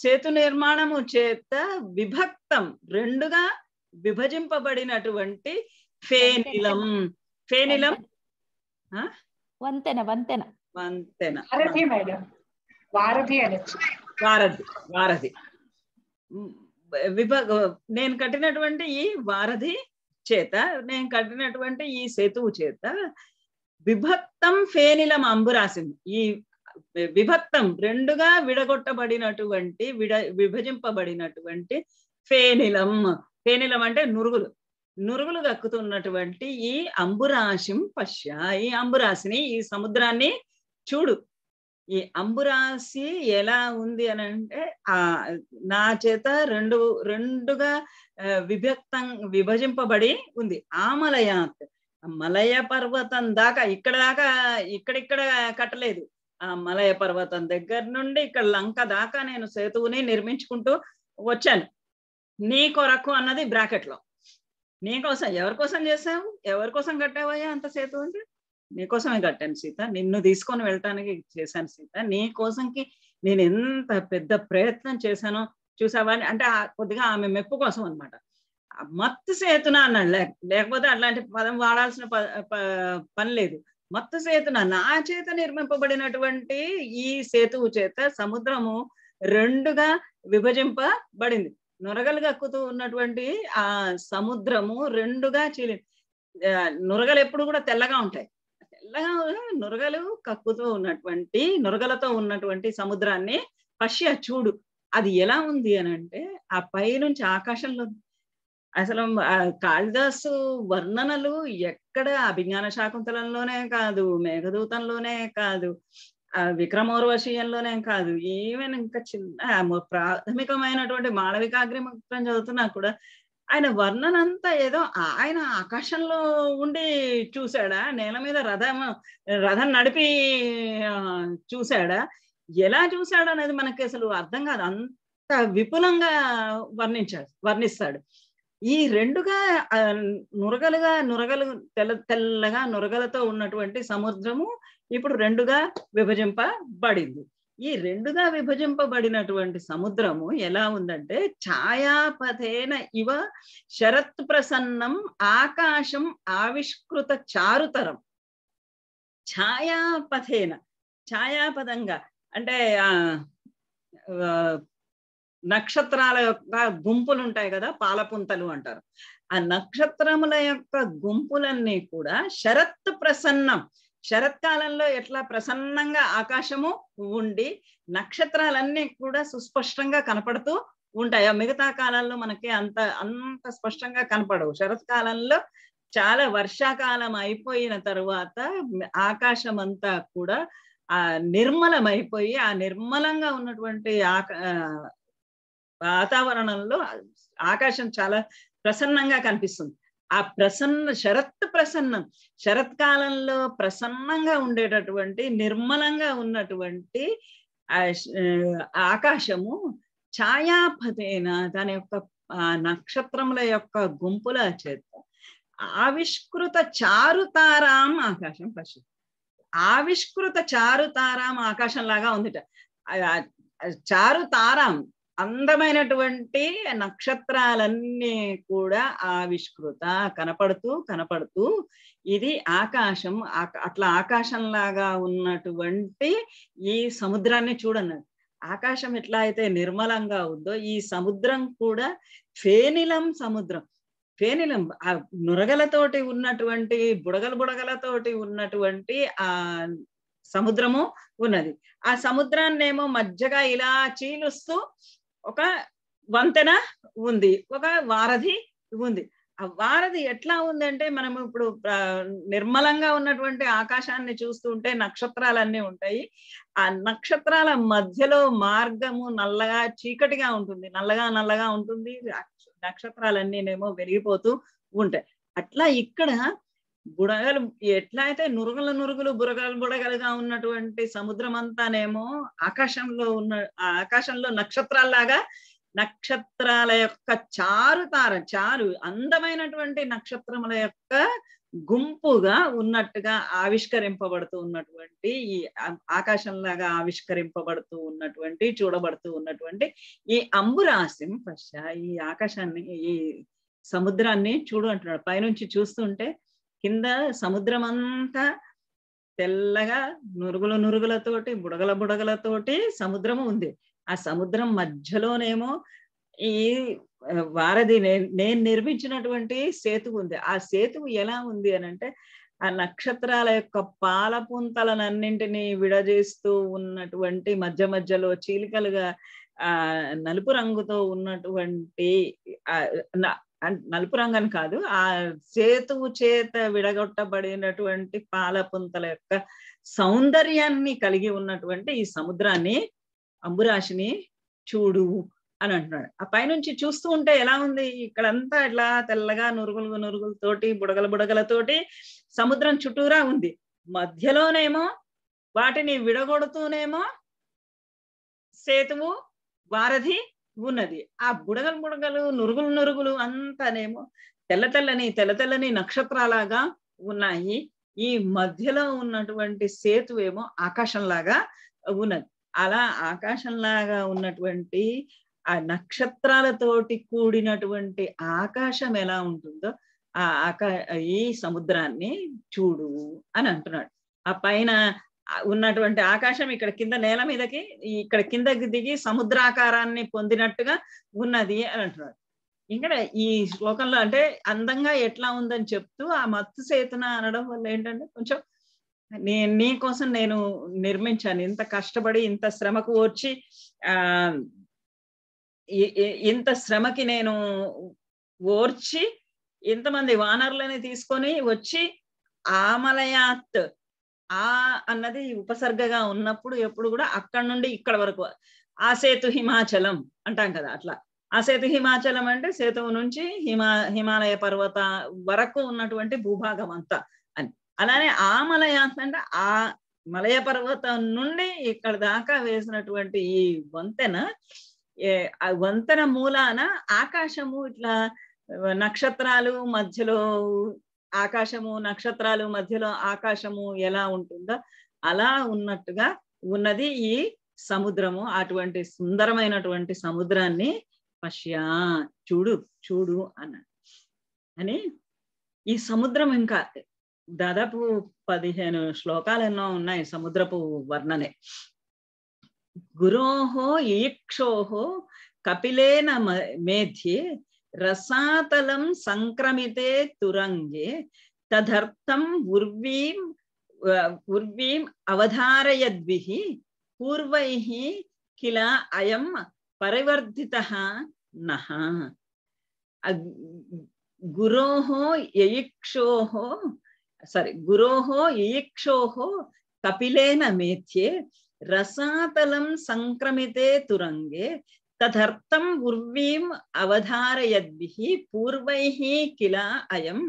సేతు నిర్మాణము చేత విభక్తం రెండుగా విభజింపబడినటువంటి ఫేనిలం ఫేనిలం వంతెన వంతెన వంతెన వారధి వారధి వారధి నేను కట్టినటువంటి ఈ వారధి చేత నేను కట్టినటువంటి ఈ సేతువు చేత విభక్తం ఫేనిలం అంబు రాసింది ఈ విభక్తం రెండుగా విడగొట్టబడినటువంటి విడ విభజింపబడినటువంటి ఫేనిలం ఫేనిలం అంటే నురుగులు నురుగులు దక్కుతున్నటువంటి ఈ అంబురాశిం పశ్య ఈ అంబురాశిని ఈ సముద్రాన్ని చూడు ఈ అంబురాశి ఎలా ఉంది అని అంటే ఆ నా చేత రెండు రెండుగా విభక్తం విభజింపబడి ఉంది ఆమలయాత్ మలయ పర్వతం దాకా ఇక్కడ దాకా ఇక్కడిక్కడ కట్టలేదు ఆ మలయ పర్వతం దగ్గర నుండి ఇక్కడ లంక దాకా నేను సేతువుని నిర్మించుకుంటూ వచ్చాను నీ కొరకు అన్నది బ్రాకెట్ లో నీకోసం కోసం చేసావు కోసం కట్టావయ్యా అంత సేతు అంటే కోసమే కట్టాను సీత నిన్ను తీసుకొని వెళ్ళటానికి చేశాను సీత నీ కోసంకి నేను ఎంత పెద్ద ప్రయత్నం చేశానో చూసావా అంటే కొద్దిగా ఆమె మెప్పు కోసం అనమాట మత్తు సేతున అన్నాడు లేకపోతే అట్లాంటి పదం వాడాల్సిన పని లేదు మత్తు సేతున నా చేత నిర్మింపబడినటువంటి ఈ సేతువు చేత సముద్రము రెండుగా విభజింపబడింది నురగలు కక్కుతూ ఉన్నటువంటి ఆ సముద్రము రెండుగా చీలి నురగలు ఎప్పుడు కూడా తెల్లగా ఉంటాయి తెల్లగా నురగలు కక్కుతూ ఉన్నటువంటి నురగలతో ఉన్నటువంటి సముద్రాన్ని పశ్య చూడు అది ఎలా ఉంది అని అంటే ఆ పై నుంచి ఆకాశంలో అసలు కాళిదాసు వర్ణనలు ఎక్కడ అభిజ్ఞాన శాకుంతలంలోనే కాదు మేఘదూతంలోనే కాదు విక్రమోర్వశీయంలోనే కాదు ఈవెన్ ఇంకా చిన్న ప్రాథమికమైనటువంటి మాళవికాగ్రిమం చదువుతున్నా కూడా ఆయన వర్ణన అంతా ఏదో ఆయన ఆకాశంలో ఉండి చూశాడా నేల మీద రథం రథం నడిపి చూశాడా ఎలా చూశాడనేది అనేది మనకి అసలు అర్థం కాదు అంత విపులంగా వర్ణించాడు వర్ణిస్తాడు ఈ రెండుగా నురగలుగా నురగలు తెల్ల తెల్లగా నురగలతో ఉన్నటువంటి సముద్రము ఇప్పుడు రెండుగా విభజింపబడింది ఈ రెండుగా విభజింపబడినటువంటి సముద్రము ఎలా ఉందంటే ఛాయాపథేన ఇవ శరత్ ప్రసన్నం ఆకాశం ఆవిష్కృత చారుతరం ఛాయాపథేన ఛాయాపథంగా అంటే నక్షత్రాల యొక్క గుంపులు ఉంటాయి కదా పాలపుంతలు అంటారు ఆ నక్షత్రముల యొక్క గుంపులన్నీ కూడా శరత్ ప్రసన్నం శరత్కాలంలో ఎట్లా ప్రసన్నంగా ఆకాశము ఉండి నక్షత్రాలన్నీ కూడా సుస్పష్టంగా కనపడుతూ ఉంటాయి మిగతా కాలంలో మనకి అంత అంత స్పష్టంగా కనపడవు శరత్కాలంలో చాలా వర్షాకాలం అయిపోయిన తరువాత ఆకాశం అంతా కూడా ఆ నిర్మలం అయిపోయి ఆ నిర్మలంగా ఉన్నటువంటి వాతావరణంలో ఆకాశం చాలా ప్రసన్నంగా కనిపిస్తుంది ఆ ప్రసన్న శరత్ ప్రసన్నం శరత్కాలంలో ప్రసన్నంగా ఉండేటటువంటి నిర్మలంగా ఉన్నటువంటి ఆకాశము ఛాయాపతేన దాని యొక్క నక్షత్రముల యొక్క గుంపుల చేత ఆవిష్కృత చారుతారాం ఆకాశం పశు ఆవిష్కృత చారుతారాం ఆకాశం లాగా ఉందిట చారుతారాం అందమైనటువంటి నక్షత్రాలన్నీ కూడా ఆవిష్కృత కనపడుతూ కనపడుతూ ఇది ఆకాశం అట్లా ఆకాశంలాగా ఉన్నటువంటి ఈ సముద్రాన్ని చూడండి ఆకాశం ఎట్లా అయితే నిర్మలంగా ఉందో ఈ సముద్రం కూడా ఫేనిలం సముద్రం ఫేనిలం ఆ నురగలతోటి ఉన్నటువంటి బుడగలు బుడగలతోటి ఉన్నటువంటి ఆ సముద్రము ఉన్నది ఆ సముద్రాన్నేమో మధ్యగా ఇలా చీలుస్తూ ఒక వంతెన ఉంది ఒక వారధి ఉంది ఆ వారధి ఎట్లా ఉందంటే మనము ఇప్పుడు నిర్మలంగా ఉన్నటువంటి ఆకాశాన్ని చూస్తూ ఉంటే నక్షత్రాలన్నీ ఉంటాయి ఆ నక్షత్రాల మధ్యలో మార్గము నల్లగా చీకటిగా ఉంటుంది నల్లగా నల్లగా ఉంటుంది నక్షత్రాలన్నీనేమో వెలిగిపోతూ ఉంటాయి అట్లా ఇక్కడ బుడగలు ఎట్లా అయితే నురుగుల నురుగులు బురగలు బుడగలుగా ఉన్నటువంటి సముద్రం అంతానేమో ఆకాశంలో ఉన్న ఆకాశంలో నక్షత్రాల్లాగా నక్షత్రాల యొక్క చారు తార చారు అందమైనటువంటి నక్షత్రముల యొక్క గుంపుగా ఉన్నట్టుగా ఆవిష్కరింపబడుతూ ఉన్నటువంటి ఈ ఆకాశంలాగా ఆవిష్కరింపబడుతూ ఉన్నటువంటి చూడబడుతూ ఉన్నటువంటి ఈ అంబురాశిం పశ్చా ఈ ఆకాశాన్ని ఈ సముద్రాన్ని చూడు అంటున్నాడు పైనుంచి చూస్తుంటే కింద సముద్రం అంతా తెల్లగా నురుగుల నురుగులతోటి బుడగల బుడగలతోటి సముద్రం ఉంది ఆ సముద్రం మధ్యలోనేమో ఈ వారధి నేను నిర్మించినటువంటి సేతువు ఉంది ఆ సేతువు ఎలా ఉంది అని అంటే ఆ నక్షత్రాల యొక్క పాలపుంతలనన్నింటినీ విడజేస్తూ ఉన్నటువంటి మధ్య మధ్యలో చీలికలుగా ఆ నలుపు రంగుతో ఉన్నటువంటి నలుపు రంగని కాదు ఆ సేతువు చేత విడగొట్టబడినటువంటి పాలపుంతల యొక్క సౌందర్యాన్ని కలిగి ఉన్నటువంటి ఈ సముద్రాన్ని అంబురాశిని చూడు అని అంటున్నాడు ఆ పైనుంచి చూస్తూ ఉంటే ఎలా ఉంది ఇక్కడంతా ఇట్లా తెల్లగా నురుగులు నురుగులతోటి బుడగల బుడగలతోటి సముద్రం చుట్టూరా ఉంది మధ్యలోనేమో వాటిని విడగొడుతూనేమో సేతువు వారధి ఉన్నది ఆ బుడగలు బుడగలు నురుగులు నురుగులు అంతానేమో తెల్ల తెల్లని తెల్ల తెల్లని నక్షత్రాలాగా ఉన్నాయి ఈ మధ్యలో ఉన్నటువంటి సేతు ఏమో ఆకాశంలాగా ఉన్నది అలా ఆకాశంలాగా ఉన్నటువంటి ఆ నక్షత్రాలతోటి కూడినటువంటి ఆకాశం ఎలా ఉంటుందో ఆ ఆకా ఈ సముద్రాన్ని చూడు అని అంటున్నాడు ఆ పైన ఉన్నటువంటి ఆకాశం ఇక్కడ కింద నేల మీదకి ఇక్కడ కిందకి దిగి సముద్రాకారాన్ని పొందినట్టుగా ఉన్నది అని అంటున్నాడు ఇక్కడ ఈ శ్లోకంలో అంటే అందంగా ఎట్లా ఉందని చెప్తూ ఆ మత్తు సేతున అనడం వల్ల ఏంటంటే కొంచెం నీ నీ కోసం నేను నిర్మించాను ఇంత కష్టపడి ఇంత శ్రమకు ఓర్చి ఆ ఇంత శ్రమకి నేను ఓర్చి ఇంతమంది వానర్లని తీసుకొని వచ్చి ఆమలయాత్ ఆ అన్నది ఉపసర్గగా ఉన్నప్పుడు ఎప్పుడు కూడా అక్కడ నుండి ఇక్కడ వరకు ఆ సేతు హిమాచలం అంటాం కదా అట్లా ఆ సేతు హిమాచలం అంటే సేతువు నుంచి హిమా హిమాలయ పర్వత వరకు ఉన్నటువంటి భూభాగం అంతా అని అలానే ఆ మలయాంత అంటే ఆ మలయ పర్వతం నుండి ఇక్కడ దాకా వేసినటువంటి ఈ వంతెన వంతెన మూలాన ఆకాశము ఇట్లా నక్షత్రాలు మధ్యలో ఆకాశము నక్షత్రాలు మధ్యలో ఆకాశము ఎలా ఉంటుందో అలా ఉన్నట్టుగా ఉన్నది ఈ సముద్రము అటువంటి సుందరమైనటువంటి సముద్రాన్ని పశ్యా చూడు చూడు అన్న అని ఈ సముద్రం ఇంకా దాదాపు పదిహేను శ్లోకాలు ఎన్నో ఉన్నాయి సముద్రపు వర్ణనే గురోహో ఈక్షోహో కపిలేన మేధ్యే रसातलम संक्रमिते तुरंगे तदर्थम उर्वीम उर्वीम अवधारयद्भिः पूर्वैः किल अयम् परिवर्धितः नः गुरोः ययिक्षोः सारि गुरोः ययिक्षोः कपिलेन मेथ्ये रसातलं संक्रमिते तुरंगे తదర్థం ఉర్వీం అవధారయద్భి పూర్వై కిల అయం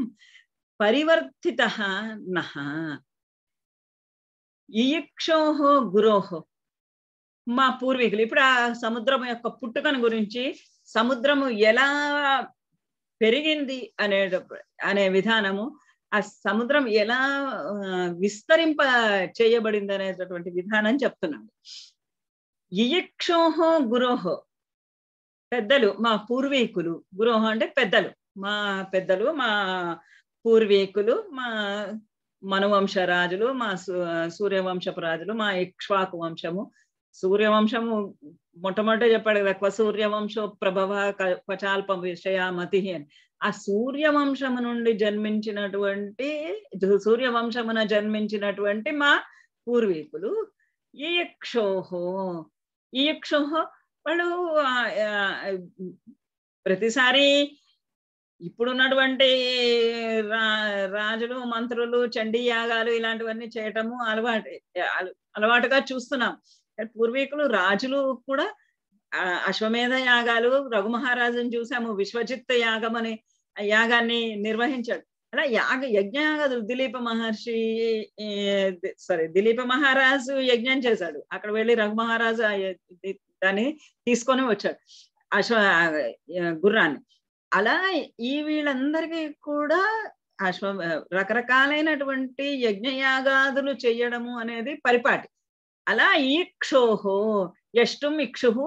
పరివర్తిత నహ గురోహో మా పూర్వీకులు ఇప్పుడు ఆ సముద్రం యొక్క పుట్టుకను గురించి సముద్రము ఎలా పెరిగింది అనే అనే విధానము ఆ సముద్రం ఎలా విస్తరింప చేయబడింది అనేటటువంటి విధానం చెప్తున్నాడు ఇయక్షోహో గురోహో పెద్దలు మా పూర్వీకులు గృహం అంటే పెద్దలు మా పెద్దలు మా పూర్వీకులు మా మనువంశ రాజులు మా సూర్యవంశపు రాజులు మా ఇక్ష్వాకు వంశము సూర్యవంశము మొట్టమొదట చెప్పాడు కదా క్వ సూర్యవంశో ప్రభవ కచాల్ప మతి అని ఆ సూర్యవంశము నుండి జన్మించినటువంటి సూర్యవంశమున జన్మించినటువంటి మా పూర్వీకులు ఈక్షోహో ఈక్షోహో వాళ్ళు ప్రతిసారి ఇప్పుడున్నటువంటి రా రాజులు మంత్రులు చండీ యాగాలు ఇలాంటివన్నీ చేయటము అలవాటు అలవాటుగా చూస్తున్నాం పూర్వీకులు రాజులు కూడా అశ్వమేధ యాగాలు రఘు మహారాజుని చూసాము విశ్వజిత్ యాగం అని యాగాన్ని నిర్వహించాడు అలా యాగ యజ్ఞయాగాదులు దిలీప మహర్షి సారీ దిలీప మహారాజు యజ్ఞం చేశాడు అక్కడ వెళ్ళి రఘు మహారాజు దాన్ని తీసుకొని వచ్చాడు అశ్వ గుర్రాన్ని అలా ఈ వీళ్ళందరికీ కూడా అశ్వ రకరకాలైనటువంటి యజ్ఞయాగాదులు చేయడము అనేది పరిపాటి అలా ఈక్షోహో యష్టుం ఇక్షుహు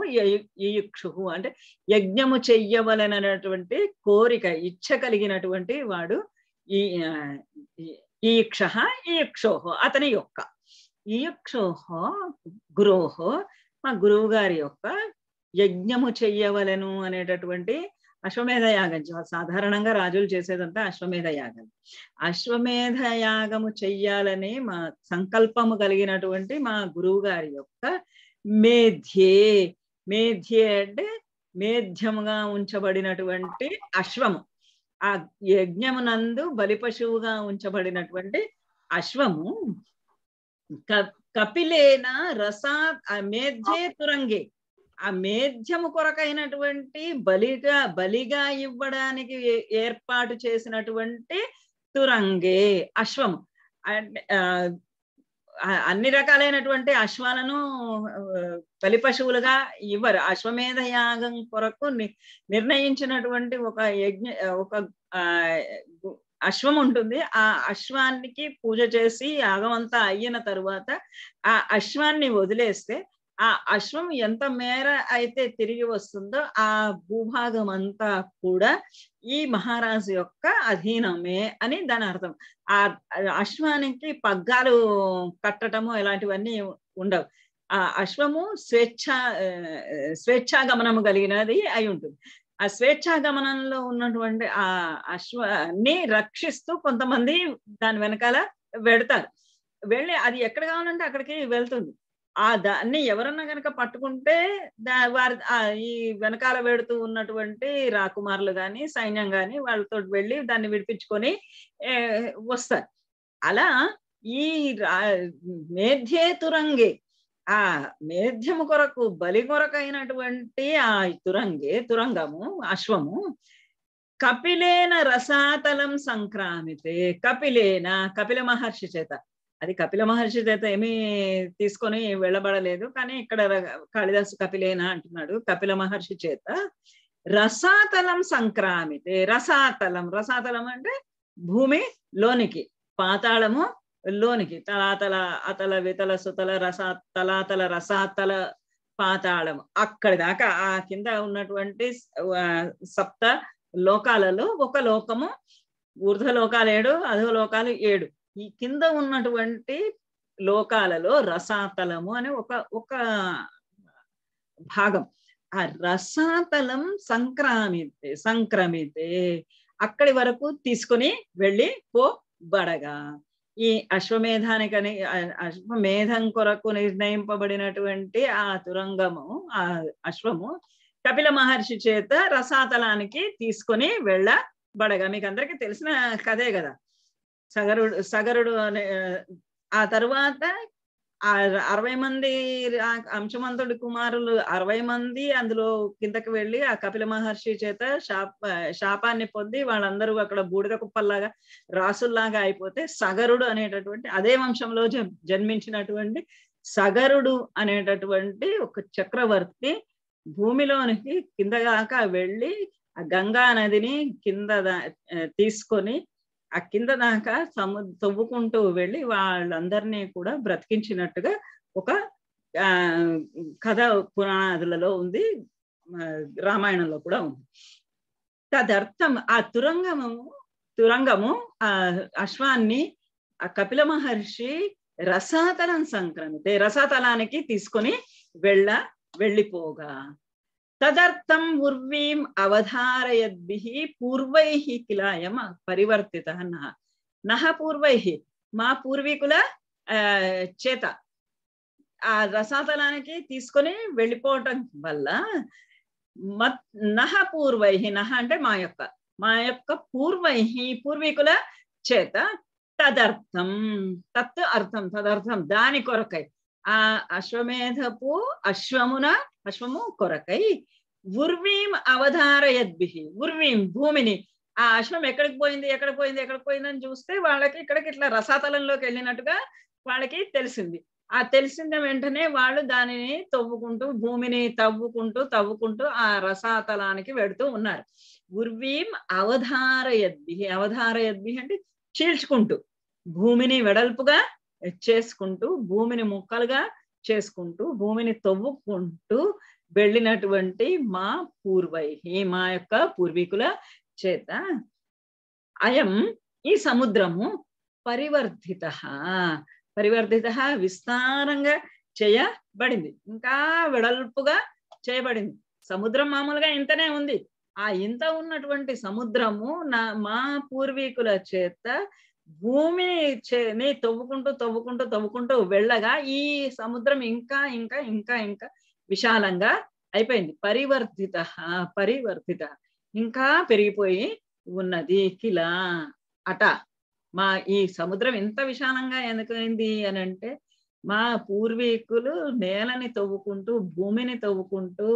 ఈక్షుహు అంటే యజ్ఞము చెయ్యవలనటువంటి కోరిక ఇచ్చ కలిగినటువంటి వాడు ఈ ఈక్ష ఈక్షోహో అతని యొక్క ఈక్షోహో గురోహో మా గురువు గారి యొక్క యజ్ఞము చెయ్యవలను అనేటటువంటి అశ్వమేధ యాగం సాధారణంగా రాజులు చేసేదంతా అశ్వమేధ యాగం అశ్వమేధ యాగము చెయ్యాలనే మా సంకల్పము కలిగినటువంటి మా గురువు గారి యొక్క మేధ్యే మేధ్యే అంటే మేధ్యముగా ఉంచబడినటువంటి అశ్వము ఆ యజ్ఞమునందు బలిపశువుగా ఉంచబడినటువంటి అశ్వము కపిలేన రసా మేధ్యే తురంగే ఆ మేధ్యము కొరకైనటువంటి బలిగా బలిగా ఇవ్వడానికి ఏర్పాటు చేసినటువంటి తురంగే అశ్వం అన్ని రకాలైనటువంటి అశ్వాలను బలి పశువులుగా ఇవ్వరు అశ్వమేధ యాగం కొరకు నిర్ణయించినటువంటి ఒక యజ్ఞ ఒక అశ్వం ఉంటుంది ఆ అశ్వానికి పూజ చేసి అంతా అయిన తరువాత ఆ అశ్వాన్ని వదిలేస్తే ఆ అశ్వం ఎంత మేర అయితే తిరిగి వస్తుందో ఆ భూభాగం అంతా కూడా ఈ మహారాజు యొక్క అధీనమే అని దాని అర్థం ఆ అశ్వానికి పగ్గాలు కట్టడము ఇలాంటివన్నీ ఉండవు ఆ అశ్వము స్వేచ్ఛ స్వేచ్ఛాగమనము కలిగినది అయి ఉంటుంది ఆ స్వేచ్ఛాగమనంలో ఉన్నటువంటి ఆ అశ్వని రక్షిస్తూ కొంతమంది దాని వెనకాల వెడతారు వెళ్ళి అది ఎక్కడ కావాలంటే అక్కడికి వెళ్తుంది ఆ దాన్ని ఎవరన్నా కనుక పట్టుకుంటే దా వారి ఈ వెనకాల వెడుతూ ఉన్నటువంటి రాకుమారులు కానీ సైన్యం కానీ వాళ్ళతో వెళ్ళి దాన్ని విడిపించుకొని వస్తారు అలా ఈ మేధ్యేతురంగే ఆ మేధ్యము కొరకు బలి కొరకైనటువంటి ఆ తురంగే తురంగము అశ్వము కపిలేన రసాతలం సంక్రామితే కపిలేన కపిల మహర్షి చేత అది కపిల మహర్షి చేత ఏమీ తీసుకొని వెళ్ళబడలేదు కానీ ఇక్కడ కాళిదాసు కపిలేన అంటున్నాడు కపిల మహర్షి చేత రసాతలం సంక్రామితే రసాతలం రసాతలం అంటే భూమి లోనికి పాతాళము లోనికి తలాతల అతల వితల సుతల రస తలాతల రసాతల పాతాళం అక్కడి దాకా ఆ కింద ఉన్నటువంటి సప్త లోకాలలో ఒక లోకము లోకాలు ఏడు లోకాలు ఏడు ఈ కింద ఉన్నటువంటి లోకాలలో రసాతలము అనే ఒక ఒక భాగం ఆ రసాతలం సంక్రామితే సంక్రమితే అక్కడి వరకు తీసుకుని వెళ్ళి పో బడగా ఈ అశ్వమేధానికి అనే అశ్వమేధం కొరకు నిర్ణయింపబడినటువంటి ఆ తురంగము ఆ అశ్వము కపిల మహర్షి చేత రసాతలానికి తీసుకొని వెళ్ళబడగా మీకు అందరికి తెలిసిన కథే కదా సగరుడు సగరుడు అనే ఆ తరువాత అరవై మంది అంశమంతుడి కుమారులు అరవై మంది అందులో కిందకి వెళ్ళి ఆ కపిల మహర్షి చేత శాప శాపాన్ని పొంది వాళ్ళందరూ అక్కడ బూడిద కుప్పల్లాగా రాసుల్లాగా అయిపోతే సగరుడు అనేటటువంటి అదే వంశంలో జన్మించినటువంటి సగరుడు అనేటటువంటి ఒక చక్రవర్తి భూమిలోనికి కిందగాక వెళ్ళి ఆ గంగా నదిని కింద తీసుకొని ఆ కింద దాకా సము తవ్వుకుంటూ వెళ్ళి వాళ్ళందరినీ కూడా బ్రతికించినట్టుగా ఒక కథ పురాణాదులలో ఉంది రామాయణంలో కూడా ఉంది తదర్థం ఆ తురంగము తురంగము ఆ అశ్వాన్ని ఆ కపిల మహర్షి రసాతలం సంక్రమితే రసాతలానికి తీసుకొని వెళ్ళ వెళ్ళిపోగా तदर्थम उर्वीम् अवधारयद्भिः पूर्वैः किल अयं परिवर्तितः नः नः पूर्वैः మా పూర్వీకుల చేత ఆ రసాతలానికి తీసుకొని వెళ్ళిపోవటం వల్ల మత్ నహ పూర్వై నహ అంటే మా యొక్క మా యొక్క పూర్వై పూర్వీకుల చేత తదర్థం తత్ అర్థం తదర్థం దాని కొరకై ఆ అశ్వమేధపు అశ్వమున అశ్వము కొరకై ఉర్వీం అవధారయద్భి ఉర్వీం భూమిని ఆ అశ్వం ఎక్కడికి పోయింది ఎక్కడ పోయింది ఎక్కడ పోయిందని చూస్తే వాళ్ళకి ఇక్కడికి ఇట్లా రసాతలంలోకి వెళ్ళినట్టుగా వాళ్ళకి తెలిసింది ఆ తెలిసిన వెంటనే వాళ్ళు దానిని తవ్వుకుంటూ భూమిని తవ్వుకుంటూ తవ్వుకుంటూ ఆ రసాతలానికి వెడుతూ ఉన్నారు ఉర్వీం అవధారయద్భి అవధారయద్భి అంటే చీల్చుకుంటూ భూమిని వెడల్పుగా చేసుకుంటూ భూమిని ముక్కలుగా చేసుకుంటూ భూమిని తవ్వుకుంటూ వెళ్ళినటువంటి మా పూర్వై మా యొక్క పూర్వీకుల చేత అయం ఈ సముద్రము పరివర్ధిత పరివర్ధిత విస్తారంగా చేయబడింది ఇంకా వెడల్పుగా చేయబడింది సముద్రం మామూలుగా ఇంతనే ఉంది ఆ ఇంత ఉన్నటువంటి సముద్రము నా మా పూర్వీకుల చేత భూమిని తవ్వుకుంటూ తవ్వుకుంటూ తవ్వుకుంటూ వెళ్ళగా ఈ సముద్రం ఇంకా ఇంకా ఇంకా ఇంకా విశాలంగా అయిపోయింది పరివర్తిత పరివర్తిత ఇంకా పెరిగిపోయి ఉన్నది కిలా అట మా ఈ సముద్రం ఇంత విశాలంగా ఎందుకైంది అని అంటే మా పూర్వీకులు నేలని తవ్వుకుంటూ భూమిని తవ్వుకుంటూ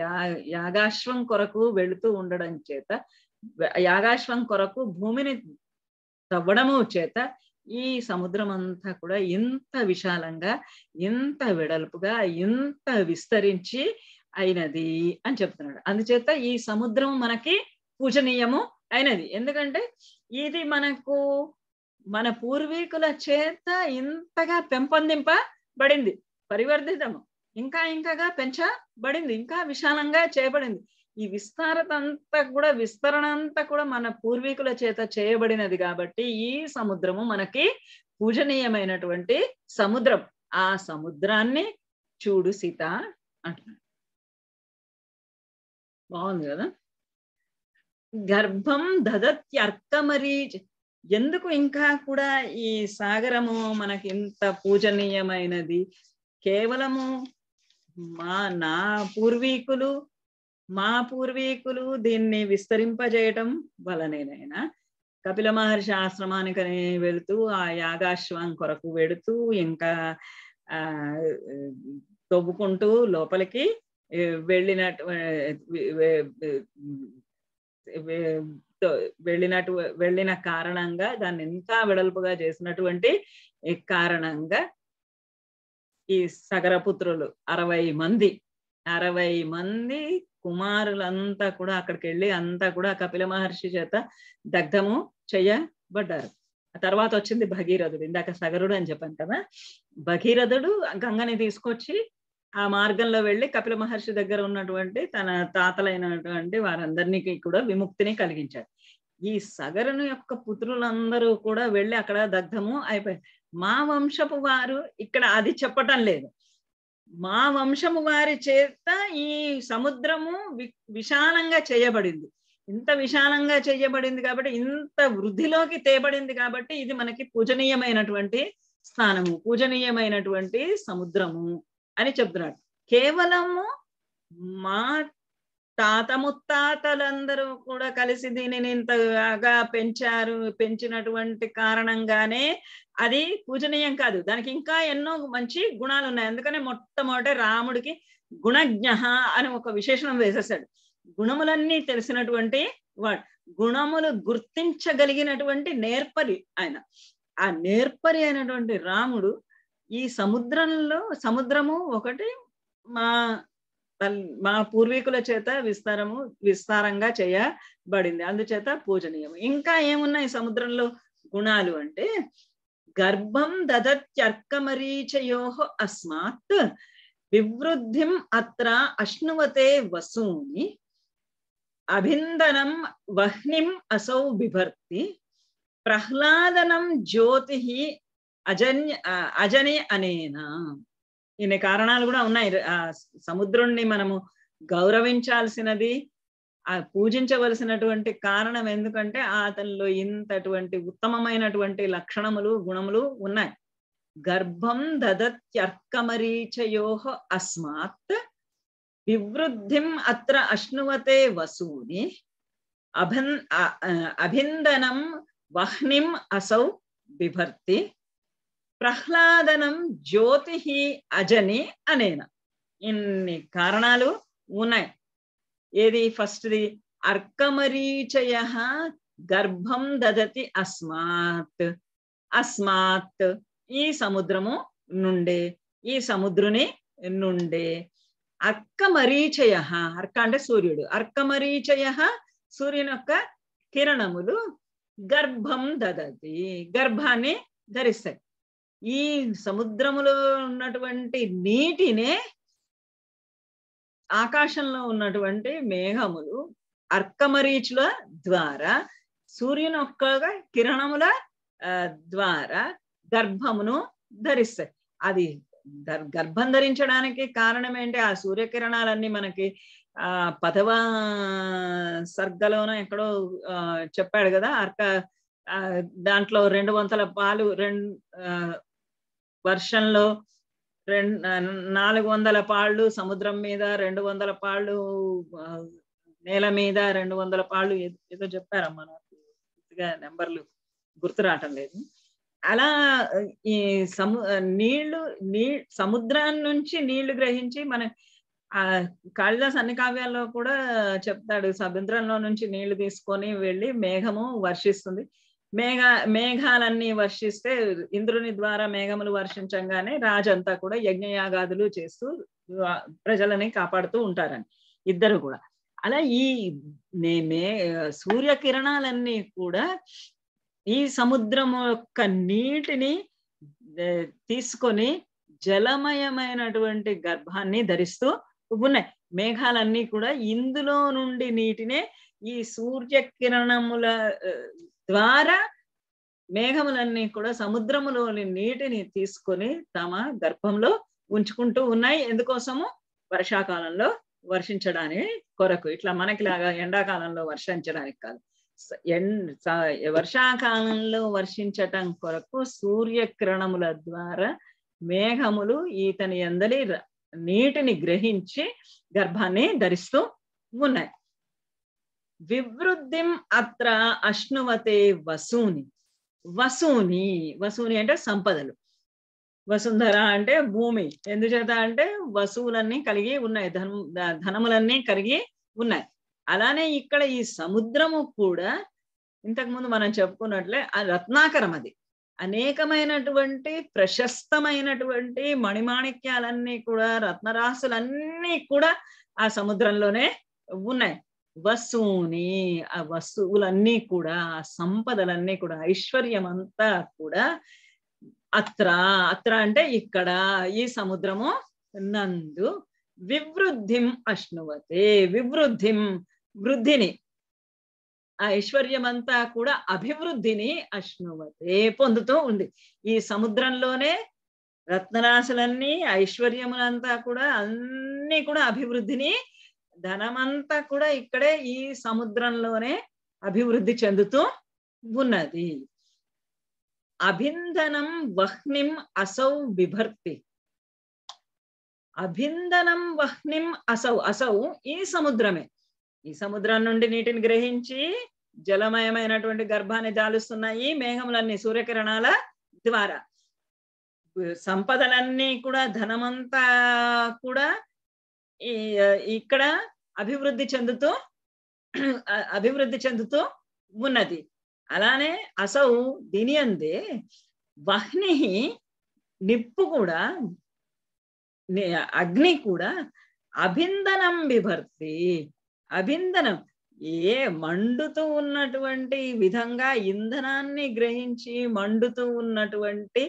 యా యాగాశ్వం కొరకు వెళుతూ ఉండడం చేత యాగాశ్వం కొరకు భూమిని తవ్వడము చేత ఈ సముద్రం అంతా కూడా ఇంత విశాలంగా ఇంత వెడల్పుగా ఇంత విస్తరించి అయినది అని చెప్తున్నాడు అందుచేత ఈ సముద్రం మనకి పూజనీయము అయినది ఎందుకంటే ఇది మనకు మన పూర్వీకుల చేత ఇంతగా పెంపొందింపబడింది పరివర్ధితము ఇంకా ఇంకాగా పెంచబడింది ఇంకా విశాలంగా చేయబడింది ఈ విస్తారత అంతా కూడా విస్తరణ అంతా కూడా మన పూర్వీకుల చేత చేయబడినది కాబట్టి ఈ సముద్రము మనకి పూజనీయమైనటువంటి సముద్రం ఆ సముద్రాన్ని చూడు సీత అంటున్నాడు బాగుంది కదా గర్భం దదత్యర్కమరీచ్ ఎందుకు ఇంకా కూడా ఈ సాగరము మనకి ఇంత పూజనీయమైనది కేవలము మా నా పూర్వీకులు మా పూర్వీకులు దీన్ని విస్తరింపజేయటం వలనేనైనా కపిల మహర్షి ఆశ్రమానికి వెళుతూ ఆ యాగాశ్వం కొరకు వెడుతూ ఇంకా ఆ తవ్వుకుంటూ లోపలికి వెళ్ళినట్టు వెళ్ళినట్టు వెళ్ళిన కారణంగా దాన్ని ఇంకా వెడల్పుగా చేసినటువంటి కారణంగా ఈ సగరపుత్రులు అరవై మంది అరవై మంది కుమారులంతా కూడా అక్కడికి వెళ్ళి అంతా కూడా కపిల మహర్షి చేత దగ్ధము చేయబడ్డారు తర్వాత వచ్చింది భగీరథుడు ఇందాక సగరుడు అని చెప్పాను కదా భగీరథుడు గంగని తీసుకొచ్చి ఆ మార్గంలో వెళ్ళి కపిల మహర్షి దగ్గర ఉన్నటువంటి తన తాతలైనటువంటి వారందరినీ కూడా విముక్తిని కలిగించాడు ఈ సగరుని యొక్క పుత్రులందరూ కూడా వెళ్ళి అక్కడ దగ్ధము అయిపోయారు మా వంశపు వారు ఇక్కడ అది చెప్పటం లేదు మా వంశము వారి చేత ఈ సముద్రము విశాలంగా చేయబడింది ఇంత విశాలంగా చేయబడింది కాబట్టి ఇంత వృద్ధిలోకి తేబడింది కాబట్టి ఇది మనకి పూజనీయమైనటువంటి స్థానము పూజనీయమైనటువంటి సముద్రము అని చెప్తున్నాడు కేవలము మా తాత ముత్తాతలందరూ కూడా కలిసి దీనిని ఇంతగా పెంచారు పెంచినటువంటి కారణంగానే అది పూజనీయం కాదు దానికి ఇంకా ఎన్నో మంచి గుణాలు ఉన్నాయి అందుకనే మొట్టమొదటి రాముడికి గుణజ్ఞ అని ఒక విశేషణం వేసేసాడు గుణములన్నీ తెలిసినటువంటి వాడు గుణములు గుర్తించగలిగినటువంటి నేర్పరి ఆయన ఆ నేర్పరి అయినటువంటి రాముడు ఈ సముద్రంలో సముద్రము ఒకటి మా మా పూర్వీకుల చేత విస్తారము విస్తారంగా చేయబడింది అందుచేత పూజనీయము ఇంకా ఏమున్నాయి సముద్రంలో గుణాలు అంటే గర్భం దదత్యర్కమరీచయో అస్మాత్ వివృద్ధిం అత్ర అశ్నువతే వసూని అభిందనం వహ్నిం అసౌ బిభర్తి ప్రహ్లాదనం జ్యోతి అజన్య అజని అనేనా ఇన్ని కారణాలు కూడా ఉన్నాయి ఆ సముద్రుణ్ణి మనము గౌరవించాల్సినది ఆ పూజించవలసినటువంటి కారణం ఎందుకంటే అతనిలో ఇంతటువంటి ఉత్తమమైనటువంటి లక్షణములు గుణములు ఉన్నాయి గర్భం దదత్యర్కమరీచయో అస్మాత్ వివృద్ధిం అత్ర అశ్నువతే వసూని అభిన్ అభిందనం వహ్నిం అసౌ బిభర్తి ప్రహ్లాదనం జ్యోతి అజని అనేన ఇన్ని కారణాలు ఉన్నాయి ఏది ఫస్ట్ది అర్కమరీచయ గర్భం దదతి అస్మాత్ అస్మాత్ ఈ సముద్రము నుండే ఈ సముద్రుని నుండే అర్కమరీచయ అర్క అంటే సూర్యుడు అర్కమరీచయ సూర్యుని యొక్క కిరణములు గర్భం దదతి గర్భాన్ని ధరిస్తాయి ఈ సముద్రములో ఉన్నటువంటి నీటినే ఆకాశంలో ఉన్నటువంటి మేఘములు అర్కమరీచుల ద్వారా సూర్యుని ఒక్కగా కిరణముల ద్వారా గర్భమును ధరిస్తాయి అది గర్భం ధరించడానికి కారణం ఏంటి ఆ సూర్యకిరణాలన్నీ మనకి ఆ పదవ సర్గలోన ఎక్కడో చెప్పాడు కదా అర్క దాంట్లో రెండు వంతల పాలు రెండు వర్షంలో రెండు నాలుగు వందల పాళ్ళు సముద్రం మీద రెండు వందల పాళ్ళు నేల మీద రెండు వందల పాళ్ళు ఏదో చెప్పారమ్మా నాకు గుర్తుగా నెంబర్లు గుర్తు రావటం లేదు అలా ఈ సము నీళ్లు నీ సముద్రం నుంచి నీళ్లు గ్రహించి మన కాళిదాస్ అన్ని కావ్యాల్లో కూడా చెప్తాడు సముద్రంలో నుంచి నీళ్లు తీసుకొని వెళ్ళి మేఘము వర్షిస్తుంది మేఘ మేఘాలన్నీ వర్షిస్తే ఇంద్రుని ద్వారా మేఘములు వర్షించంగానే రాజంతా కూడా యజ్ఞయాగాదులు చేస్తూ ప్రజలని కాపాడుతూ ఉంటారని ఇద్దరు కూడా అలా ఈ సూర్య సూర్యకిరణాలన్నీ కూడా ఈ సముద్రము యొక్క నీటిని తీసుకొని జలమయమైనటువంటి గర్భాన్ని ధరిస్తూ ఉన్నాయి మేఘాలన్నీ కూడా ఇందులో నుండి నీటినే ఈ సూర్యకిరణముల ద్వారా మేఘములన్నీ కూడా సముద్రములోని నీటిని తీసుకొని తమ గర్భంలో ఉంచుకుంటూ ఉన్నాయి ఎందుకోసము వర్షాకాలంలో వర్షించడానికి కొరకు ఇట్లా మనకిలాగా ఎండాకాలంలో వర్షించడానికి కాదు వర్షాకాలంలో వర్షించటం కొరకు సూర్యకిరణముల ద్వారా మేఘములు ఈతని ఎందలి నీటిని గ్రహించి గర్భాన్ని ధరిస్తూ ఉన్నాయి వివృద్ధిం అత్ర అశ్నువతే వసూని వసూని వసూని అంటే సంపదలు వసుంధర అంటే భూమి ఎందుచేత అంటే వసువులన్నీ కలిగి ఉన్నాయి ధనం ధనములన్నీ కలిగి ఉన్నాయి అలానే ఇక్కడ ఈ సముద్రము కూడా ఇంతకుముందు మనం చెప్పుకున్నట్లే రత్నాకరం అది అనేకమైనటువంటి ప్రశస్తమైనటువంటి మణిమాణిక్యాలన్నీ కూడా రత్నరాశులన్నీ కూడా ఆ సముద్రంలోనే ఉన్నాయి వసూని ఆ వస్తువులన్నీ కూడా ఆ సంపదలన్నీ కూడా ఐశ్వర్యం అంతా కూడా అత్ర అత్ర అంటే ఇక్కడ ఈ సముద్రము నందు వివృద్ధిం అశ్నువతే వివృద్ధిం వృద్ధిని ఆ ఐశ్వర్యమంతా కూడా అభివృద్ధిని అశ్నువతే పొందుతూ ఉంది ఈ సముద్రంలోనే రత్నరాశులన్నీ ఐశ్వర్యములంతా కూడా అన్ని కూడా అభివృద్ధిని ధనమంతా కూడా ఇక్కడే ఈ సముద్రంలోనే అభివృద్ధి చెందుతూ ఉన్నది అభిందనం వహ్నిం అసౌ బిభర్తి అభిందనం వహ్నిం అసౌ అసౌ ఈ సముద్రమే ఈ సముద్రం నుండి నీటిని గ్రహించి జలమయమైనటువంటి గర్భాన్ని జాలుస్తున్నాయి మేఘములన్నీ సూర్యకిరణాల ద్వారా సంపదలన్నీ కూడా ధనమంతా కూడా ఈ ఇక్కడ అభివృద్ధి చెందుతూ అభివృద్ధి చెందుతూ ఉన్నది అలానే అసౌ దీని అందే వహ్ని నిప్పు కూడా అగ్ని కూడా అభిందనం విభర్తి అభిందనం ఏ మండుతూ ఉన్నటువంటి విధంగా ఇంధనాన్ని గ్రహించి మండుతూ ఉన్నటువంటి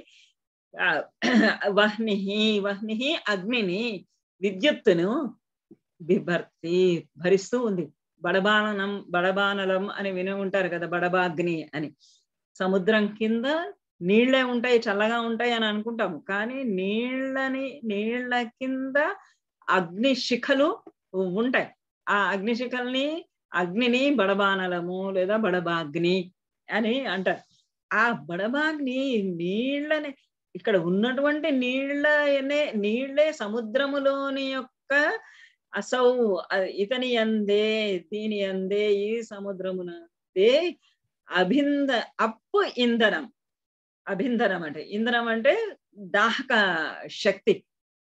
వహ్ని వహ్ని అగ్నిని విద్యుత్తును బిభర్తి భరిస్తూ ఉంది బడబానం బడబానలం అని విని ఉంటారు కదా బడబాగ్ని అని సముద్రం కింద నీళ్లే ఉంటాయి చల్లగా ఉంటాయి అని అనుకుంటాము కానీ నీళ్ళని నీళ్ల కింద అగ్ని శిఖలు ఉంటాయి ఆ అగ్ని శిఖల్ని అగ్నిని బడబానలము లేదా బడబాగ్ని అని అంటారు ఆ బడబాగ్ని నీళ్ళని ఇక్కడ ఉన్నటువంటి నీళ్ళనే నీళ్లే సముద్రములోని యొక్క అసౌ ఇతని అందే దీని అందే ఈ సముద్రమునందే అభింద అప్పు ఇంధనం అభింధనం అంటే ఇంధనం అంటే దాహక శక్తి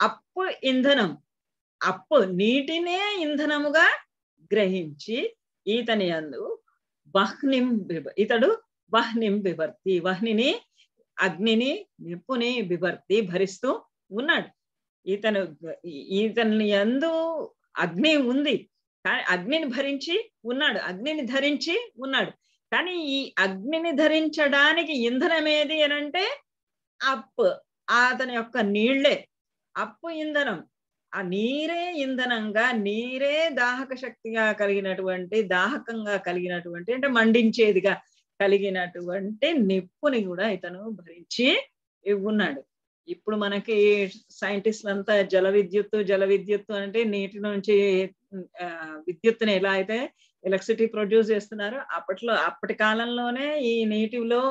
అప్పు ఇంధనం అప్పు నీటినే ఇంధనముగా గ్రహించి ఈతని అందు వహ్నిం ఇతడు వహ్నిం బిభర్తి వహ్నిని అగ్నిని నిప్పుని బిభర్తి భరిస్తూ ఉన్నాడు ఇతను ఇతని ఎందు అగ్ని ఉంది కానీ అగ్నిని భరించి ఉన్నాడు అగ్నిని ధరించి ఉన్నాడు కానీ ఈ అగ్నిని ధరించడానికి ఇంధనం ఏది అని అంటే అప్ అతని యొక్క నీళ్లే అప్పు ఇంధనం ఆ నీరే ఇంధనంగా నీరే దాహక శక్తిగా కలిగినటువంటి దాహకంగా కలిగినటువంటి అంటే మండించేదిగా కలిగినటువంటి నిప్పుని కూడా ఇతను భరించి ఇవ్వున్నాడు ఇప్పుడు మనకి సైంటిస్ట్ అంతా జల విద్యుత్తు జల విద్యుత్తు అంటే నీటి నుంచి విద్యుత్తుని ఎలా అయితే ఎలక్ట్రిసిటీ ప్రొడ్యూస్ చేస్తున్నారు అప్పట్లో అప్పటి కాలంలోనే ఈ నీటిలో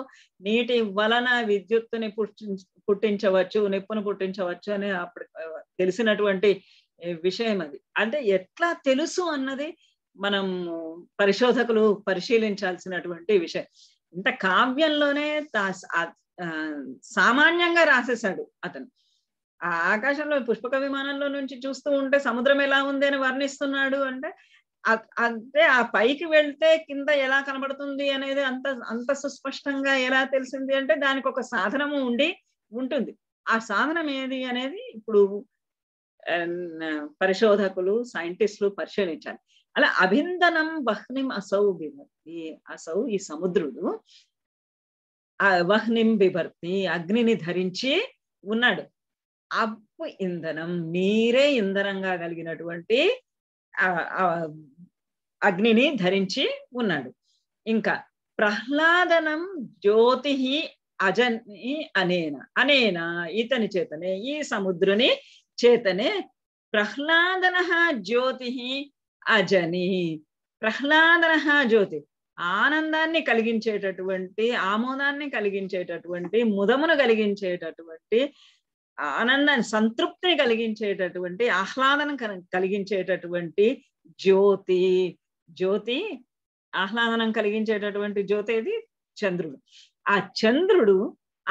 నీటి వలన విద్యుత్తుని పుట్టించవచ్చు నిప్పును పుట్టించవచ్చు అని అప్పటి తెలిసినటువంటి విషయం అది అంటే ఎట్లా తెలుసు అన్నది మనం పరిశోధకులు పరిశీలించాల్సినటువంటి విషయం ఇంత కావ్యంలోనే సామాన్యంగా రాసేశాడు అతను ఆ ఆకాశంలో పుష్పక విమానంలో నుంచి చూస్తూ ఉంటే సముద్రం ఎలా ఉంది అని వర్ణిస్తున్నాడు అంటే అంటే ఆ పైకి వెళ్తే కింద ఎలా కనబడుతుంది అనేది అంత అంత సుస్పష్టంగా ఎలా తెలిసింది అంటే దానికి ఒక సాధనము ఉండి ఉంటుంది ఆ సాధనం ఏది అనేది ఇప్పుడు పరిశోధకులు సైంటిస్టులు పరిశీలించాలి అలా అభిందనం వహ్నిం అసౌ విభర్తి అసౌ ఈ సముద్రుడు వహ్నిం విభర్తి అగ్నిని ధరించి ఉన్నాడు అప్పు ఇంధనం మీరే ఇంధనంగా కలిగినటువంటి అగ్నిని ధరించి ఉన్నాడు ఇంకా ప్రహ్లాదనం జ్యోతి అజని అనేన అనేన ఇతని చేతనే ఈ సముద్రుని చేతనే ప్రహ్లాదన జ్యోతి అజని ప్రహ్లాదన జ్యోతి ఆనందాన్ని కలిగించేటటువంటి ఆమోదాన్ని కలిగించేటటువంటి ముదమును కలిగించేటటువంటి ఆనందాన్ని సంతృప్తిని కలిగించేటటువంటి ఆహ్లాదనం కలిగించేటటువంటి జ్యోతి జ్యోతి ఆహ్లాదనం కలిగించేటటువంటి జ్యోతి ఏది చంద్రుడు ఆ చంద్రుడు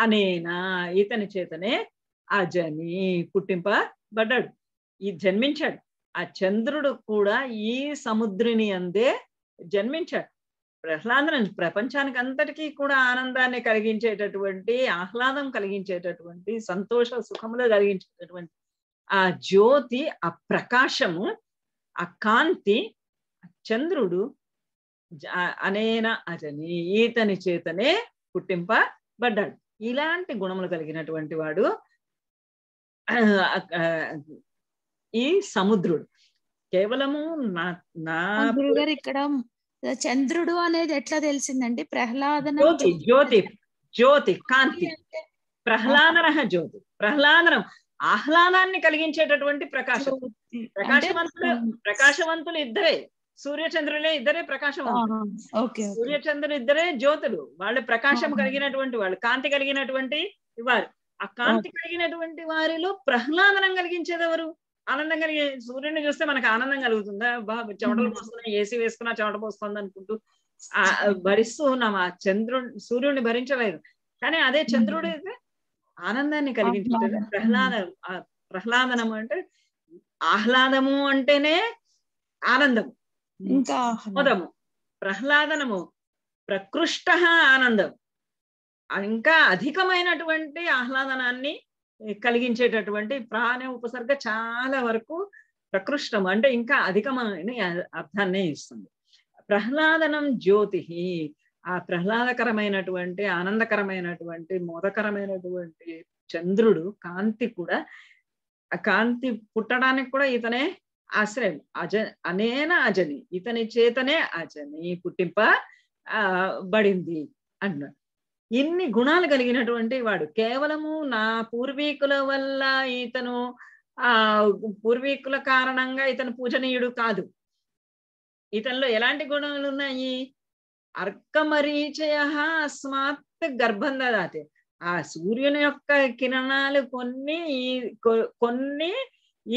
అనేనా ఇతని చేతనే అజని పుట్టింపబడ్డాడు ఈ జన్మించాడు ఆ చంద్రుడు కూడా ఈ సముద్రిని అందే జన్మించాడు ప్రహ్లాదం ప్రపంచానికి అంతటికీ కూడా ఆనందాన్ని కలిగించేటటువంటి ఆహ్లాదం కలిగించేటటువంటి సంతోష సుఖములు కలిగించేటటువంటి ఆ జ్యోతి ఆ ప్రకాశము ఆ కాంతి చంద్రుడు అనేన అజని ఈతని చేతనే పుట్టింపబడ్డాడు ఇలాంటి గుణములు కలిగినటువంటి వాడు ఈ సముద్రుడు కేవలము నా నా గురుగారు ఇక్కడ చంద్రుడు అనేది ఎట్లా తెలిసిందండి ప్రహ్లాదన జ్యోతి జ్యోతి జ్యోతి కాంతి ప్రహ్లాదన జ్యోతి ప్రహ్లాదనం ఆహ్లాదాన్ని కలిగించేటటువంటి ప్రకాశం ప్రకాశవంతులు ప్రకాశవంతులు ఇద్దరే సూర్యచంద్రులే ఇద్దరే ప్రకాశవంతులు సూర్యచంద్రులు ఇద్దరే జ్యోతులు వాళ్ళు ప్రకాశం కలిగినటువంటి వాళ్ళు కాంతి కలిగినటువంటి వారు ఆ కాంతి కలిగినటువంటి వారిలో ప్రహ్లాదనం ఎవరు ఆనందం కలిగే సూర్యుడిని చూస్తే మనకు ఆనందం కలుగుతుందా బాబు చెమటలు పోస్తున్నాయి ఏసీ వేసుకున్నా చెమట పోస్తుంది అనుకుంటూ భరిస్తూ ఉన్నాం ఆ చంద్రుడు సూర్యుడిని భరించలేదు కానీ అదే చంద్రుడు అయితే ఆనందాన్ని కలిగించలేదు ప్రహ్లాద ప్రహ్లాదనము అంటే ఆహ్లాదము అంటేనే ఆనందము ఇంకా ఆహ్లాదము ప్రహ్లాదనము ప్రకృష్ట ఆనందం ఇంకా అధికమైనటువంటి ఆహ్లాదనాన్ని కలిగించేటటువంటి ప్రాణ ఉపసర్గ చాలా వరకు ప్రకృష్టం అంటే ఇంకా అధికమైన అర్థాన్నే ఇస్తుంది ప్రహ్లాదనం జ్యోతి ఆ ప్రహ్లాదకరమైనటువంటి ఆనందకరమైనటువంటి మోదకరమైనటువంటి చంద్రుడు కాంతి కూడా ఆ కాంతి పుట్టడానికి కూడా ఇతనే ఆశ్రయం అజ అనేన అజని ఇతని చేతనే అజని పుట్టింప ఆ బడింది అన్నాడు ఇన్ని గుణాలు కలిగినటువంటి వాడు కేవలము నా పూర్వీకుల వల్ల ఇతను ఆ పూర్వీకుల కారణంగా ఇతను పూజనీయుడు కాదు ఇతనిలో ఎలాంటి గుణాలు ఉన్నాయి అర్కమరీచయ అస్మాత్ గర్భం దాతే ఆ సూర్యుని యొక్క కిరణాలు కొన్ని కొన్ని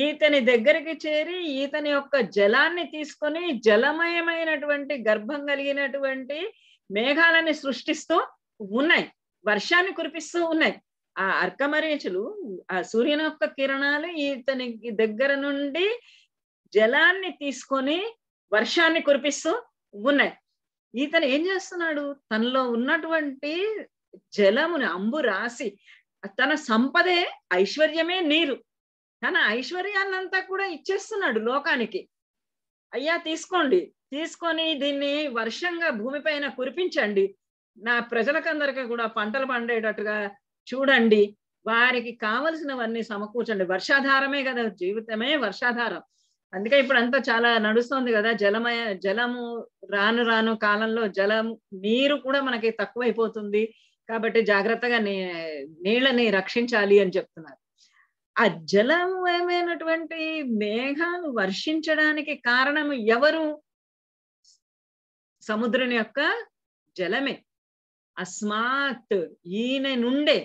ఈతని దగ్గరికి చేరి ఈతని యొక్క జలాన్ని తీసుకొని జలమయమైనటువంటి గర్భం కలిగినటువంటి మేఘాలని సృష్టిస్తూ ఉన్నాయి వర్షాన్ని కురిపిస్తూ ఉన్నాయి ఆ అర్కమరేచులు ఆ సూర్యుని యొక్క కిరణాలు ఇతనికి దగ్గర నుండి జలాన్ని తీసుకొని వర్షాన్ని కురిపిస్తూ ఉన్నాయి ఇతను ఏం చేస్తున్నాడు తనలో ఉన్నటువంటి జలముని అంబు రాసి తన సంపదే ఐశ్వర్యమే నీరు తన ఐశ్వర్యాన్నంతా కూడా ఇచ్చేస్తున్నాడు లోకానికి అయ్యా తీసుకోండి తీసుకొని దీన్ని వర్షంగా భూమిపైన కురిపించండి నా ప్రజలకందరికీ కూడా పంటలు పండేటట్టుగా చూడండి వారికి కావలసినవన్నీ సమకూర్చండి వర్షాధారమే కదా జీవితమే వర్షాధారం అందుకే ఇప్పుడు అంతా చాలా నడుస్తుంది కదా జలమయ జలము రాను రాను కాలంలో జలం నీరు కూడా మనకి తక్కువైపోతుంది కాబట్టి జాగ్రత్తగా నీళ్ళని రక్షించాలి అని చెప్తున్నారు ఆ జలమయమైనటువంటి మేఘాలు వర్షించడానికి కారణం ఎవరు సముద్రం యొక్క జలమే అస్మాత్ ఈయన నుండే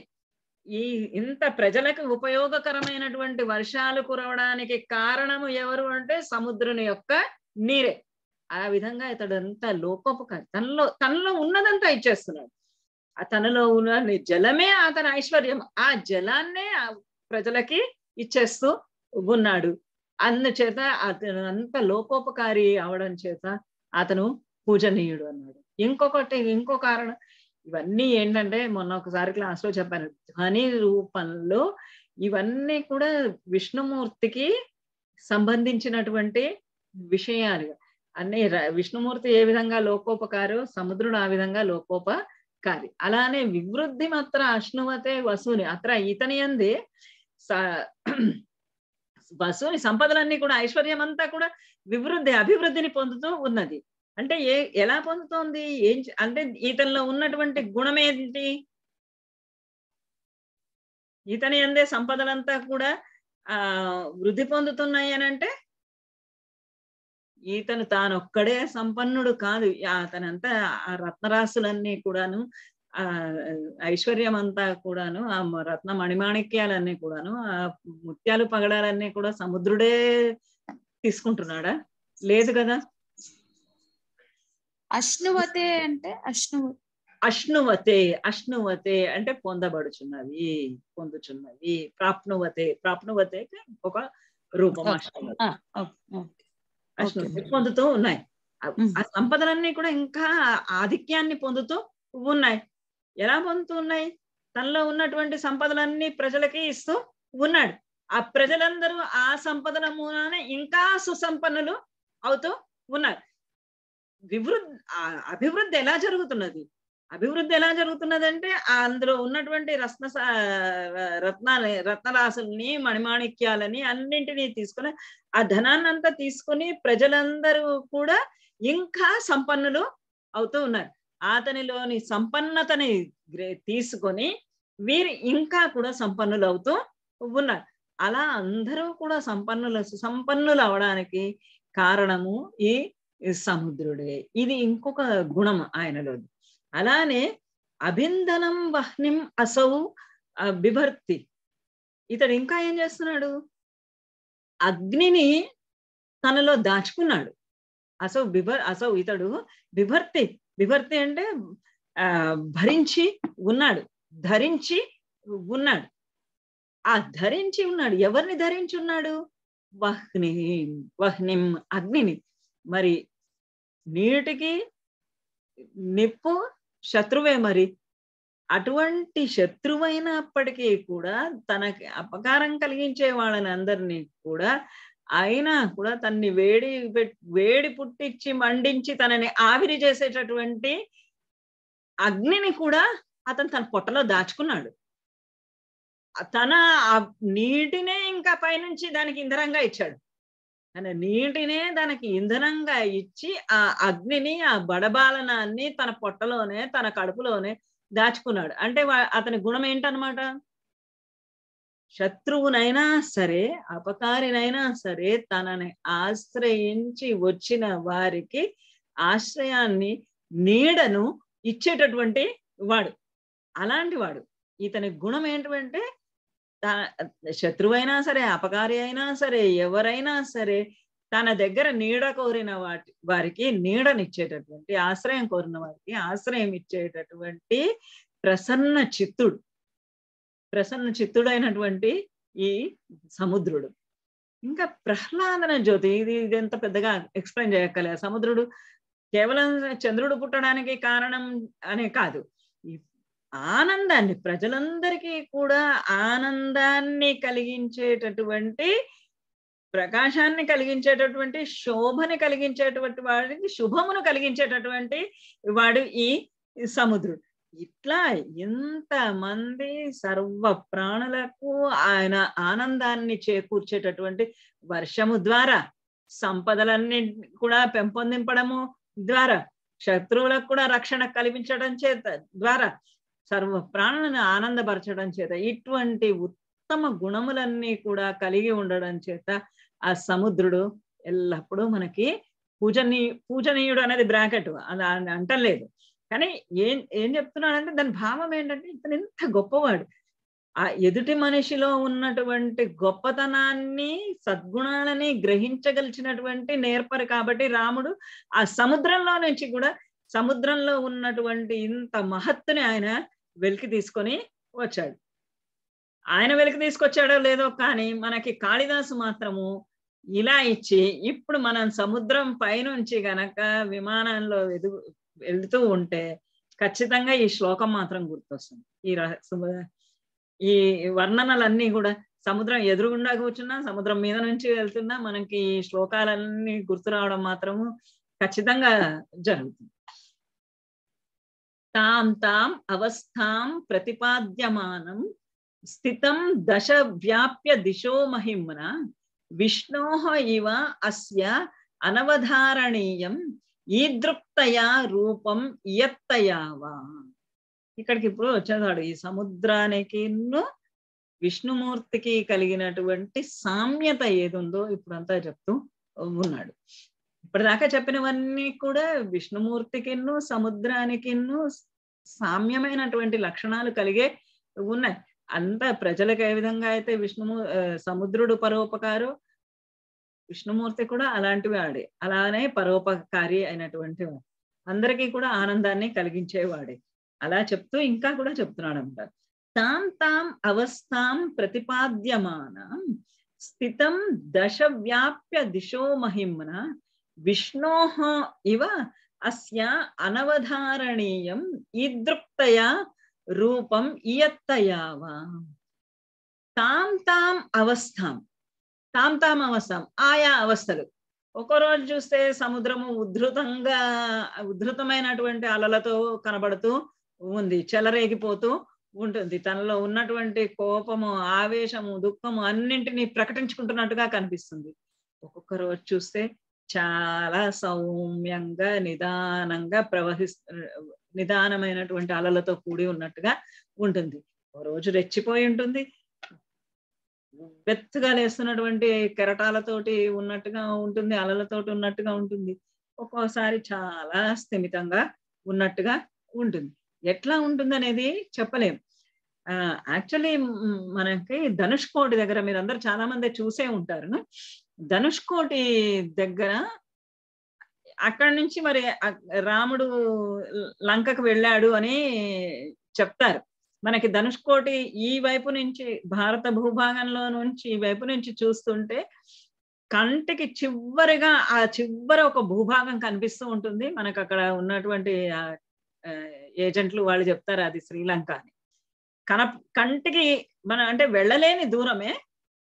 ఈ ఇంత ప్రజలకు ఉపయోగకరమైనటువంటి వర్షాలు కురవడానికి కారణము ఎవరు అంటే సముద్రుని యొక్క నీరే ఆ విధంగా ఇతడు అంత లోకపు తనలో తనలో ఉన్నదంతా ఇచ్చేస్తున్నాడు ఆ తనలో ఉన్న జలమే అతని ఐశ్వర్యం ఆ జలాన్నే ప్రజలకి ఇచ్చేస్తూ ఉన్నాడు అందుచేత అతను అంత లోకోపకారి అవడం చేత అతను పూజనీయుడు అన్నాడు ఇంకొకటి ఇంకో కారణం ఇవన్నీ ఏంటంటే మొన్న ఒకసారి క్లాస్ లో చెప్పాను ధ్వని రూపంలో ఇవన్నీ కూడా విష్ణుమూర్తికి సంబంధించినటువంటి విషయాలు అన్ని విష్ణుమూర్తి ఏ విధంగా లోకోపకారు సముద్రుడు ఆ విధంగా లోకోపకారి అలానే వివృద్ధి మాత్ర అష్ణువతే వసూని అత్ర ఇతని అంది వసూని సంపదలన్నీ కూడా ఐశ్వర్యం అంతా కూడా వివృద్ధి అభివృద్ధిని పొందుతూ ఉన్నది అంటే ఏ ఎలా పొందుతోంది ఏం అంటే ఇతనిలో ఉన్నటువంటి గుణం ఏంటి ఇతని అందే సంపదలంతా కూడా ఆ వృద్ధి పొందుతున్నాయి అని అంటే ఈతను తానొక్కడే సంపన్నుడు కాదు అతనంతా ఆ రత్నరాశులన్నీ కూడాను ఆ ఐశ్వర్యం అంతా కూడాను ఆ రత్న మణిమాణిక్యాలన్నీ కూడాను ఆ ముత్యాలు పగడాలన్నీ కూడా సముద్రుడే తీసుకుంటున్నాడా లేదు కదా అష్ణువతే అంటే అష్ణువు అష్ణువతే అష్ణువతే అంటే పొందబడుచున్నవి పొందుచున్నవి ప్రాప్నువతే ప్రాప్నువతే ఒక రూపం అష్ణువతే పొందుతూ ఉన్నాయి ఆ సంపదలన్నీ కూడా ఇంకా ఆధిక్యాన్ని పొందుతూ ఉన్నాయి ఎలా పొందుతూ ఉన్నాయి తనలో ఉన్నటువంటి సంపదలన్నీ ప్రజలకి ఇస్తూ ఉన్నాడు ఆ ప్రజలందరూ ఆ సంపదల మూలానే ఇంకా సుసంపన్నులు అవుతూ ఉన్నారు వివృద్ధి అభివృద్ధి ఎలా జరుగుతున్నది అభివృద్ధి ఎలా జరుగుతున్నది అంటే అందులో ఉన్నటువంటి రత్న రత్నాలని రత్నరాశుల్ని మణిమాణిక్యాలని అన్నింటినీ తీసుకుని ఆ ధనాన్ని అంతా తీసుకుని ప్రజలందరూ కూడా ఇంకా సంపన్నులు అవుతూ ఉన్నారు అతనిలోని సంపన్నతని తీసుకొని వీరు ఇంకా కూడా సంపన్నులు అవుతూ ఉన్నారు అలా అందరూ కూడా సంపన్నులు సంపన్నులు అవడానికి కారణము ఈ సముద్రుడే ఇది ఇంకొక గుణం ఆయనలో అలానే అభిందనం వహ్నిం అసౌ బిభర్తి ఇతడు ఇంకా ఏం చేస్తున్నాడు అగ్నిని తనలో దాచుకున్నాడు అసౌ బిభర్ అసౌ ఇతడు బిభర్తి బిభర్తి అంటే భరించి ఉన్నాడు ధరించి ఉన్నాడు ఆ ధరించి ఉన్నాడు ఎవరిని ధరించి ఉన్నాడు వహ్ని వహ్నిం అగ్నిని మరి నీటికి నిప్పు శత్రువే మరి అటువంటి శత్రువైనప్పటికీ కూడా తనకి అపకారం కలిగించే వాళ్ళని అందరినీ కూడా అయినా కూడా తన్ని వేడి వేడి పుట్టించి మండించి తనని ఆవిరి చేసేటటువంటి అగ్నిని కూడా అతను తన పొట్టలో దాచుకున్నాడు తన నీటినే ఇంకా పైనుంచి దానికి ఇంధనంగా ఇచ్చాడు అనే నీటినే తనకి ఇంధనంగా ఇచ్చి ఆ అగ్నిని ఆ బడబాలనాన్ని తన పొట్టలోనే తన కడుపులోనే దాచుకున్నాడు అంటే అతని గుణం ఏంటనమాట శత్రువునైనా సరే అపకారినైనా సరే తనని ఆశ్రయించి వచ్చిన వారికి ఆశ్రయాన్ని నీడను ఇచ్చేటటువంటి వాడు అలాంటి వాడు ఇతని గుణం ఏంటంటే శత్రువైనా సరే అపకారి అయినా సరే ఎవరైనా సరే తన దగ్గర నీడ కోరిన వాటి వారికి నీడనిచ్చేటటువంటి ఆశ్రయం కోరిన వారికి ఆశ్రయం ఇచ్చేటటువంటి ప్రసన్న చిత్తుడు ప్రసన్న చిత్తుడైనటువంటి ఈ సముద్రుడు ఇంకా ప్రహ్లాదన జ్యోతి ఇది ఇదంత పెద్దగా ఎక్స్ప్లెయిన్ చేయక్కలే సముద్రుడు కేవలం చంద్రుడు పుట్టడానికి కారణం అనే కాదు ఆనందాన్ని ప్రజలందరికీ కూడా ఆనందాన్ని కలిగించేటటువంటి ప్రకాశాన్ని కలిగించేటటువంటి శోభని కలిగించేటటువంటి వాడికి శుభమును కలిగించేటటువంటి వాడు ఈ సముద్రుడు ఇట్లా మంది సర్వ ప్రాణులకు ఆయన ఆనందాన్ని చేకూర్చేటటువంటి వర్షము ద్వారా సంపదలన్నీ కూడా పెంపొందింపడము ద్వారా శత్రువులకు కూడా రక్షణ కల్పించడం చేత ద్వారా సర్వ ప్రాణులను ఆనందపరచడం చేత ఇటువంటి ఉత్తమ గుణములన్నీ కూడా కలిగి ఉండడం చేత ఆ సముద్రుడు ఎల్లప్పుడూ మనకి పూజనీ పూజనీయుడు అనేది బ్రాకెట్ అది లేదు కానీ ఏం ఏం చెప్తున్నాడంటే దాని భావం ఏంటంటే ఇతను ఎంత గొప్పవాడు ఆ ఎదుటి మనిషిలో ఉన్నటువంటి గొప్పతనాన్ని సద్గుణాలని గ్రహించగలిచినటువంటి నేర్పరు కాబట్టి రాముడు ఆ సముద్రంలో నుంచి కూడా సముద్రంలో ఉన్నటువంటి ఇంత మహత్తుని ఆయన వెలికి తీసుకొని వచ్చాడు ఆయన వెలికి తీసుకొచ్చాడో లేదో కానీ మనకి కాళిదాసు మాత్రము ఇలా ఇచ్చి ఇప్పుడు మనం సముద్రం పైనుంచి గనక విమానంలో ఎదు వెళ్తూ ఉంటే ఖచ్చితంగా ఈ శ్లోకం మాత్రం గుర్తొస్తుంది ఈ ఈ వర్ణనలన్నీ కూడా సముద్రం ఎదురుగుండా కూర్చున్నా సముద్రం మీద నుంచి వెళ్తున్నా మనకి ఈ శ్లోకాలన్నీ గుర్తు రావడం మాత్రము ఖచ్చితంగా జరుగుతుంది తాం తాం అవస్థాం ప్రతిపాద్యమానం స్థితం దశ వ్యాప్య దిశో మహిమ్న విష్ణో ఇవ అస్య అనవధారణీయం ఈదృక్తయా రూపం ఇయత్తయావా ఇక్కడికి ఇప్పుడు వచ్చేసాడు ఈ సముద్రానికి విష్ణుమూర్తికి కలిగినటువంటి సామ్యత ఏదుందో ఇప్పుడంతా చెప్తూ ఉన్నాడు ఇప్పుడు దాకా చెప్పినవన్నీ కూడా విష్ణుమూర్తికిన్ను సముద్రానికిన్ను సామ్యమైనటువంటి లక్షణాలు కలిగే ఉన్నాయి అంత ప్రజలకు ఏ విధంగా అయితే విష్ణుము సముద్రుడు పరోపకారు విష్ణుమూర్తి కూడా అలాంటివి ఆడే అలానే పరోపకారి అయినటువంటి అందరికీ కూడా ఆనందాన్ని కలిగించేవాడే అలా చెప్తూ ఇంకా కూడా చెప్తున్నాడు అంటారు తాం తాం అవస్థాం ప్రతిపాద్యమానం స్థితం దశ వ్యాప్య దిశో మహిమ్న విష్ణో ఇవ అస్య అనవధారణీయం ఈదృప్తయా రూపం ఇయత్తయావా తాం తాం అవస్థాం తాం తాం అవస్థాం ఆయా అవస్థలు ఒక రోజు చూస్తే సముద్రము ఉద్ధృతంగా ఉద్ధృతమైనటువంటి అలలతో కనబడుతూ ఉంది చెలరేగిపోతూ ఉంటుంది తనలో ఉన్నటువంటి కోపము ఆవేశము దుఃఖము అన్నింటినీ ప్రకటించుకుంటున్నట్టుగా కనిపిస్తుంది ఒక్కొక్క రోజు చూస్తే చాలా సౌమ్యంగా నిదానంగా ప్రవహిస్తు నిదానమైనటువంటి అలలతో కూడి ఉన్నట్టుగా ఉంటుంది ఓ రోజు రెచ్చిపోయి ఉంటుంది బెత్తుగా లేస్తున్నటువంటి కెరటాలతోటి ఉన్నట్టుగా ఉంటుంది అలలతోటి ఉన్నట్టుగా ఉంటుంది ఒక్కోసారి చాలా స్థిమితంగా ఉన్నట్టుగా ఉంటుంది ఎట్లా ఉంటుంది అనేది చెప్పలేం యాక్చువల్లీ మనకి ధనుష్ కోటి దగ్గర మీరు అందరు చాలా మంది చూసే ఉంటారు ధనుష్కోటి దగ్గర అక్కడ నుంచి మరి రాముడు లంకకు వెళ్ళాడు అని చెప్తారు మనకి ధనుష్కోటి ఈ వైపు నుంచి భారత భూభాగంలో నుంచి ఈ వైపు నుంచి చూస్తుంటే కంటికి చివరిగా ఆ చివరి ఒక భూభాగం కనిపిస్తూ ఉంటుంది మనకు అక్కడ ఉన్నటువంటి ఏజెంట్లు వాళ్ళు చెప్తారు అది శ్రీలంక అని కన కంటికి మన అంటే వెళ్ళలేని దూరమే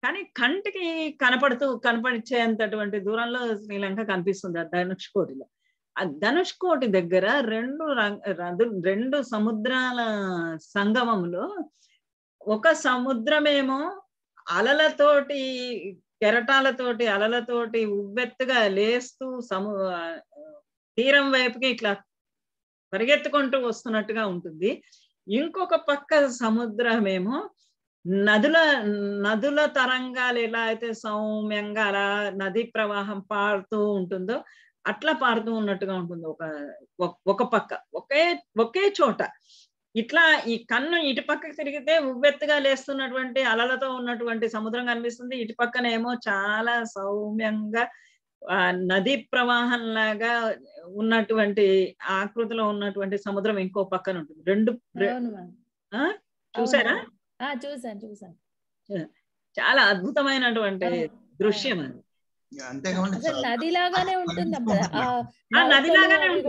కానీ కంటికి కనపడుతూ కనపడించేంతటువంటి దూరంలో శ్రీలంక కనిపిస్తుంది ఆ ధనుష్ కోటిలో ఆ ధనుష్ కోటి దగ్గర రెండు రెండు సముద్రాల సంగమంలో ఒక సముద్రమేమో అలలతోటి కెరటాలతోటి అలలతోటి ఉవ్వెత్తుగా లేస్తూ సము తీరం వైపుకి ఇట్లా పరిగెత్తుకుంటూ వస్తున్నట్టుగా ఉంటుంది ఇంకొక పక్క సముద్రమేమో నదుల నదుల తరంగాలు ఎలా అయితే సౌమ్యంగా అలా నది ప్రవాహం పారుతూ ఉంటుందో అట్లా పారుతూ ఉన్నట్టుగా ఉంటుంది ఒక ఒక పక్క ఒకే ఒకే చోట ఇట్లా ఈ కన్ను ఇటు పక్కకు తిరిగితే ఉవ్వెత్తుగా లేస్తున్నటువంటి అలలతో ఉన్నటువంటి సముద్రం కనిపిస్తుంది ఇటు పక్కనేమో చాలా సౌమ్యంగా నది ప్రవాహం లాగా ఉన్నటువంటి ఆకృతిలో ఉన్నటువంటి సముద్రం ఇంకో పక్కన ఉంటుంది రెండు చూసారా చూసాను చూసాను చాలా అద్భుతమైనటువంటి దృశ్యం అది అసలు నది లాగానే ఉంటుంది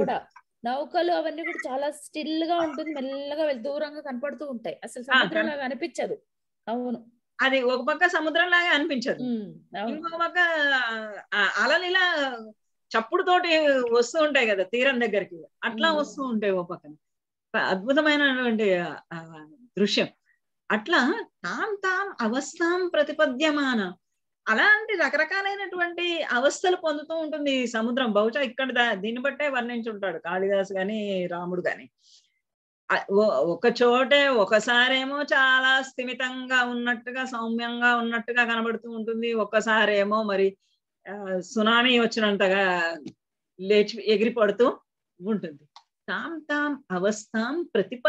కూడా నౌకలు అవన్నీ కూడా చాలా స్టిల్ గా ఉంటుంది మెల్లగా దూరంగా కనపడుతూ ఉంటాయి అసలు సముద్రం లాగా అనిపించదు అవును అది ఒక పక్క సముద్రం లాగా అనిపించదు ఇంకొక పక్క అలలు చప్పుడు చప్పుడుతోటి వస్తూ ఉంటాయి కదా తీరం దగ్గరికి అట్లా వస్తూ ఉంటాయి ఒక పక్కన అద్భుతమైనటువంటి దృశ్యం అట్లా తాం తాం అవస్థాం ప్రతిపద్యమాన అలాంటి రకరకాలైనటువంటి అవస్థలు పొందుతూ ఉంటుంది సముద్రం బహుశా ఇక్కడ దీన్ని బట్టే వర్ణించుంటాడు కాళిదాసు గాని రాముడు గాని ఒక చోటే ఒకసారేమో చాలా స్థిమితంగా ఉన్నట్టుగా సౌమ్యంగా ఉన్నట్టుగా కనబడుతూ ఉంటుంది ఒక్కసారేమో మరి సునామీ వచ్చినంతగా లేచి ఎగిరిపడుతూ ఉంటుంది తాం తాం అవస్థాం ప్రతిప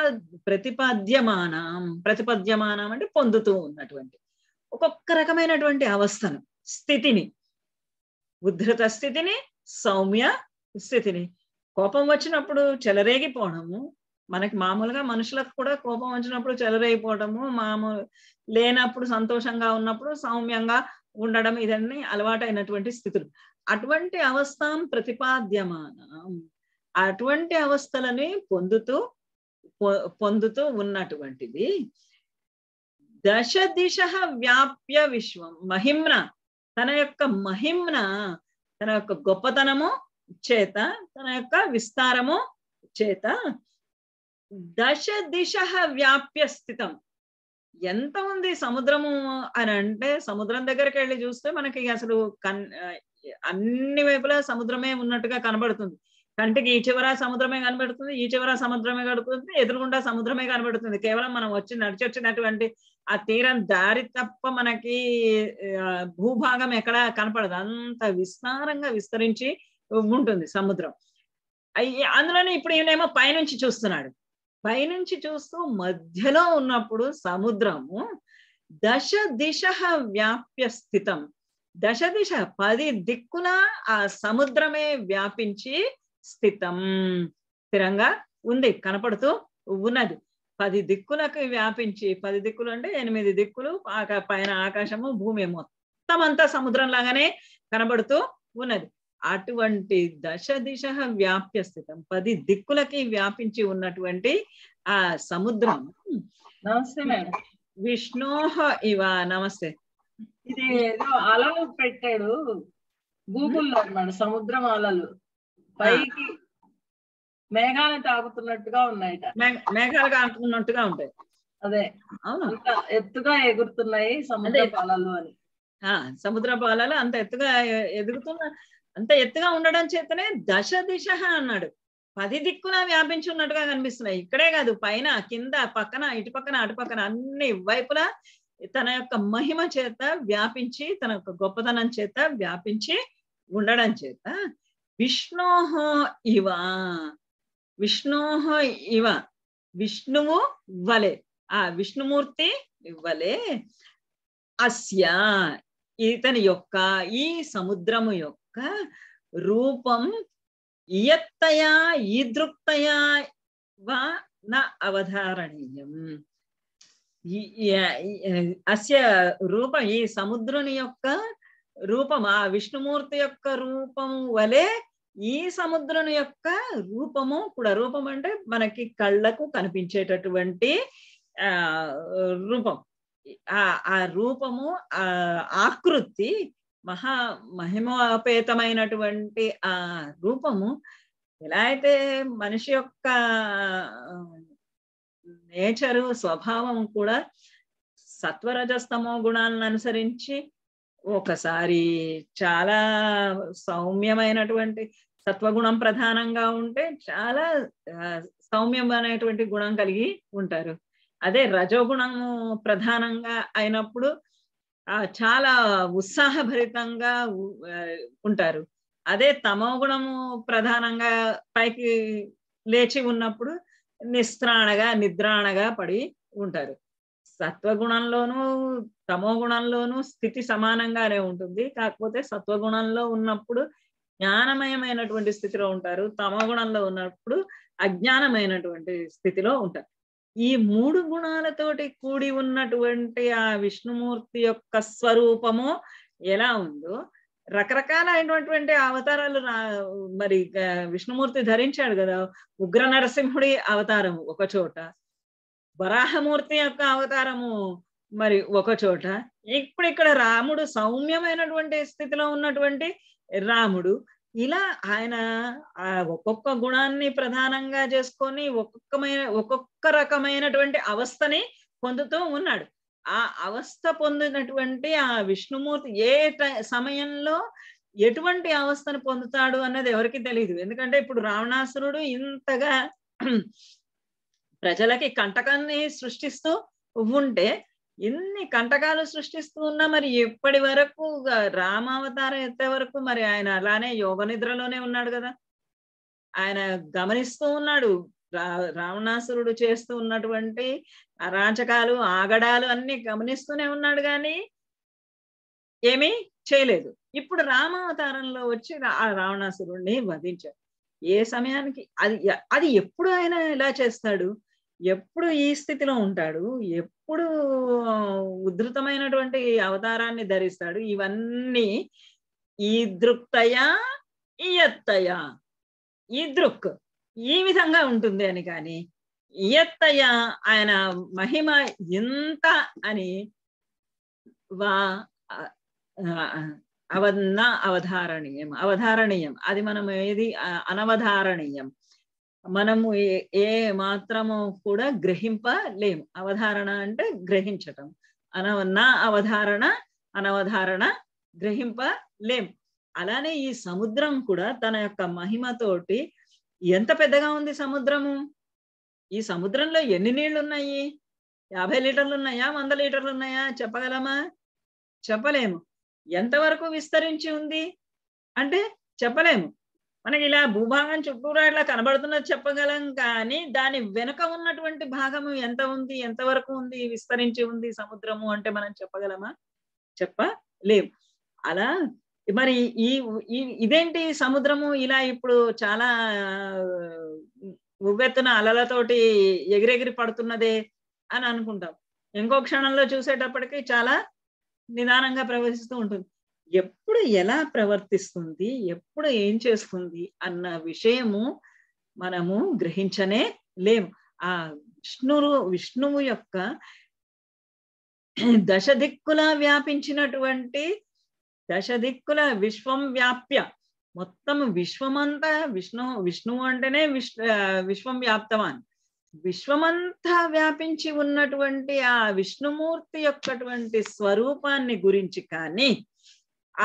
ప్రతిపాద్యమానం ప్రతిపద్యమానం అంటే పొందుతూ ఉన్నటువంటి ఒక్కొక్క రకమైనటువంటి అవస్థను స్థితిని ఉద్ధృత స్థితిని సౌమ్య స్థితిని కోపం వచ్చినప్పుడు చెలరేగిపోవడము మనకి మామూలుగా మనుషులకు కూడా కోపం వచ్చినప్పుడు చెలరేగిపోవడము మామూలు లేనప్పుడు సంతోషంగా ఉన్నప్పుడు సౌమ్యంగా ఉండడం ఇదన్నీ అలవాటైనటువంటి స్థితులు అటువంటి అవస్థం ప్రతిపాద్యమానం అటువంటి అవస్థలని పొందుతూ పొందుతూ ఉన్నటువంటిది దశ దిశ వ్యాప్య విశ్వం మహిమ్న తన యొక్క మహిమ్న తన యొక్క గొప్పతనము చేత తన యొక్క విస్తారము చేత దశ దిశ వ్యాప్య స్థితం ఎంత ఉంది సముద్రము అని అంటే సముద్రం దగ్గరికి వెళ్ళి చూస్తే మనకి అసలు కన్ అన్ని వైపులా సముద్రమే ఉన్నట్టుగా కనబడుతుంది కంటికి ఈ చివర సముద్రమే కనబడుతుంది ఈ చివర సముద్రమే కడుతుంది ఎదురుగుండా సముద్రమే కనబడుతుంది కేవలం మనం వచ్చి నడిచొచ్చినటువంటి ఆ తీరం దారి తప్ప మనకి భూభాగం ఎక్కడ కనపడదు అంత విస్తారంగా విస్తరించి ఉంటుంది సముద్రం అందులోనే ఇప్పుడు ఈయనేమో పైనుంచి చూస్తున్నాడు పైనుంచి చూస్తూ మధ్యలో ఉన్నప్పుడు సముద్రము దశ దిశ వ్యాప్య స్థితం దశ దిశ పది దిక్కున ఆ సముద్రమే వ్యాపించి స్థితం స్థిరంగా ఉంది కనపడుతూ ఉన్నది పది దిక్కులకు వ్యాపించి పది దిక్కులు అంటే ఎనిమిది దిక్కులు పైన ఆకాశము భూమి మొత్తం అంతా సముద్రం లాగానే కనబడుతూ ఉన్నది అటువంటి దశ దిశ వ్యాప్య స్థితం పది దిక్కులకి వ్యాపించి ఉన్నటువంటి ఆ సముద్రం నమస్తే మేడం విష్ణోహ ఇవ నమస్తే ఇది ఏదో అలలు పెట్టాడు గూగుల్లో అన్నమాట సముద్రం అలలు పైకి మేఘాలను తాగుతున్నట్టుగా ఉన్నాయట మేఘాలు కాంటున్నట్టుగా ఉంటాయి అదే ఎత్తుగా ఎగురుతున్నాయి సముద్ర పాలలు అని సముద్ర పాలలు అంత ఎత్తుగా ఎదుగుతున్న అంత ఎత్తుగా ఉండడం చేతనే దశ దిశ అన్నాడు పది దిక్కున ఉన్నట్టుగా కనిపిస్తున్నాయి ఇక్కడే కాదు పైన కింద పక్కన ఇటు పక్కన అటు పక్కన అన్ని వైపులా తన యొక్క మహిమ చేత వ్యాపించి తన యొక్క గొప్పతనం చేత వ్యాపించి ఉండడం చేత విష్ణో ఇవ విష్ణో ఇవ విష్ణువు వలె ఆ విష్ణుమూర్తి వలె అస్య ఇతని యొక్క ఈ సముద్రము యొక్క రూపం ఇయత్తయా ఈదృక్తయా వా నా అవధారణీయం అస్య రూపం ఈ సముద్రుని యొక్క రూపం ఆ విష్ణుమూర్తి యొక్క రూపం వలే ఈ సముద్రం యొక్క రూపము కూడా రూపం అంటే మనకి కళ్ళకు కనిపించేటటువంటి ఆ రూపం ఆ రూపము ఆ ఆకృతి మహా మహిమోపేతమైనటువంటి ఆ రూపము ఎలా అయితే మనిషి యొక్క నేచరు స్వభావం కూడా సత్వరజస్తమో గుణాలను అనుసరించి ఒకసారి చాలా సౌమ్యమైనటువంటి సత్వగుణం ప్రధానంగా ఉంటే చాలా సౌమ్యం అనేటువంటి గుణం కలిగి ఉంటారు అదే రజోగుణము ప్రధానంగా అయినప్పుడు చాలా ఉత్సాహభరితంగా ఉంటారు అదే తమోగుణము ప్రధానంగా పైకి లేచి ఉన్నప్పుడు నిస్త్రాణగా నిద్రాణగా పడి ఉంటారు సత్వగుణంలోనూ తమోగుణంలోనూ స్థితి సమానంగానే ఉంటుంది కాకపోతే సత్వగుణంలో ఉన్నప్పుడు జ్ఞానమయమైనటువంటి స్థితిలో ఉంటారు తమ గుణంలో ఉన్నప్పుడు అజ్ఞానమైనటువంటి స్థితిలో ఉంటారు ఈ మూడు గుణాలతోటి కూడి ఉన్నటువంటి ఆ విష్ణుమూర్తి యొక్క స్వరూపము ఎలా ఉందో రకరకాలైనటువంటి అవతారాలు మరి విష్ణుమూర్తి ధరించాడు కదా ఉగ్ర నరసింహుడి అవతారము ఒక చోట వరాహమూర్తి యొక్క అవతారము మరి ఒక చోట ఇప్పుడు ఇక్కడ రాముడు సౌమ్యమైనటువంటి స్థితిలో ఉన్నటువంటి రాముడు ఇలా ఆయన ఒక్కొక్క గుణాన్ని ప్రధానంగా చేసుకొని ఒక్కొక్కమైన ఒక్కొక్క రకమైనటువంటి అవస్థని పొందుతూ ఉన్నాడు ఆ అవస్థ పొందినటువంటి ఆ విష్ణుమూర్తి ఏ సమయంలో ఎటువంటి అవస్థను పొందుతాడు అన్నది ఎవరికి తెలియదు ఎందుకంటే ఇప్పుడు రావణాసురుడు ఇంతగా ప్రజలకి కంటకాన్ని సృష్టిస్తూ ఉంటే ఎన్ని కంటకాలు సృష్టిస్తూ ఉన్నా మరి ఎప్పటి వరకు రామావతారం ఎత్తే వరకు మరి ఆయన అలానే యోగ నిద్రలోనే ఉన్నాడు కదా ఆయన గమనిస్తూ ఉన్నాడు రావణాసురుడు చేస్తూ ఉన్నటువంటి అరాచకాలు ఆగడాలు అన్ని గమనిస్తూనే ఉన్నాడు కానీ ఏమీ చేయలేదు ఇప్పుడు రామావతారంలో వచ్చి ఆ రావణాసురుడిని వధించాడు ఏ సమయానికి అది అది ఎప్పుడు ఆయన ఇలా చేస్తాడు ఎప్పుడు ఈ స్థితిలో ఉంటాడు ఎప్పుడు ఉధృతమైనటువంటి అవతారాన్ని ధరిస్తాడు ఇవన్నీ ఈ దృక్తయా ఇయత్తయా ఈ దృక్ ఈ విధంగా ఉంటుంది అని కానీ ఇయత్తయ ఆయన మహిమ ఇంత అని వా అవన్న అవధారణీయం అవధారణీయం అది మనం ఏది అనవధారణీయం మనము ఏ మాత్రము కూడా గ్రహింపలేము అవధారణ అంటే గ్రహించటం అనవ నా అవధారణ అనవధారణ గ్రహింపలేం అలానే ఈ సముద్రం కూడా తన యొక్క మహిమతోటి ఎంత పెద్దగా ఉంది సముద్రము ఈ సముద్రంలో ఎన్ని నీళ్లు ఉన్నాయి యాభై లీటర్లు ఉన్నాయా వంద లీటర్లు ఉన్నాయా చెప్పగలమా చెప్పలేము ఎంతవరకు విస్తరించి ఉంది అంటే చెప్పలేము మనకి ఇలా భూభాగం చుట్టూరా ఇలా కనబడుతున్నది చెప్పగలం కానీ దాని వెనుక ఉన్నటువంటి భాగము ఎంత ఉంది ఎంతవరకు ఉంది విస్తరించి ఉంది సముద్రము అంటే మనం చెప్పగలమా చెప్పలేము అలా మరి ఈ ఇదేంటి సముద్రము ఇలా ఇప్పుడు చాలా ఉవ్వెత్తున అలలతోటి ఎగిరెగిరి పడుతున్నదే అని అనుకుంటాం ఇంకో క్షణంలో చూసేటప్పటికి చాలా నిదానంగా ప్రవేశిస్తూ ఉంటుంది ఎప్పుడు ఎలా ప్రవర్తిస్తుంది ఎప్పుడు ఏం చేస్తుంది అన్న విషయము మనము గ్రహించనే లేం ఆ విష్ణువు విష్ణువు యొక్క దశ దిక్కుల వ్యాపించినటువంటి దశ దిక్కుల విశ్వం వ్యాప్య మొత్తం విశ్వమంతా విష్ణు విష్ణువు అంటేనే విశ్వ విశ్వం వ్యాప్తవాన్ విశ్వమంతా వ్యాపించి ఉన్నటువంటి ఆ విష్ణుమూర్తి యొక్కటువంటి స్వరూపాన్ని గురించి కానీ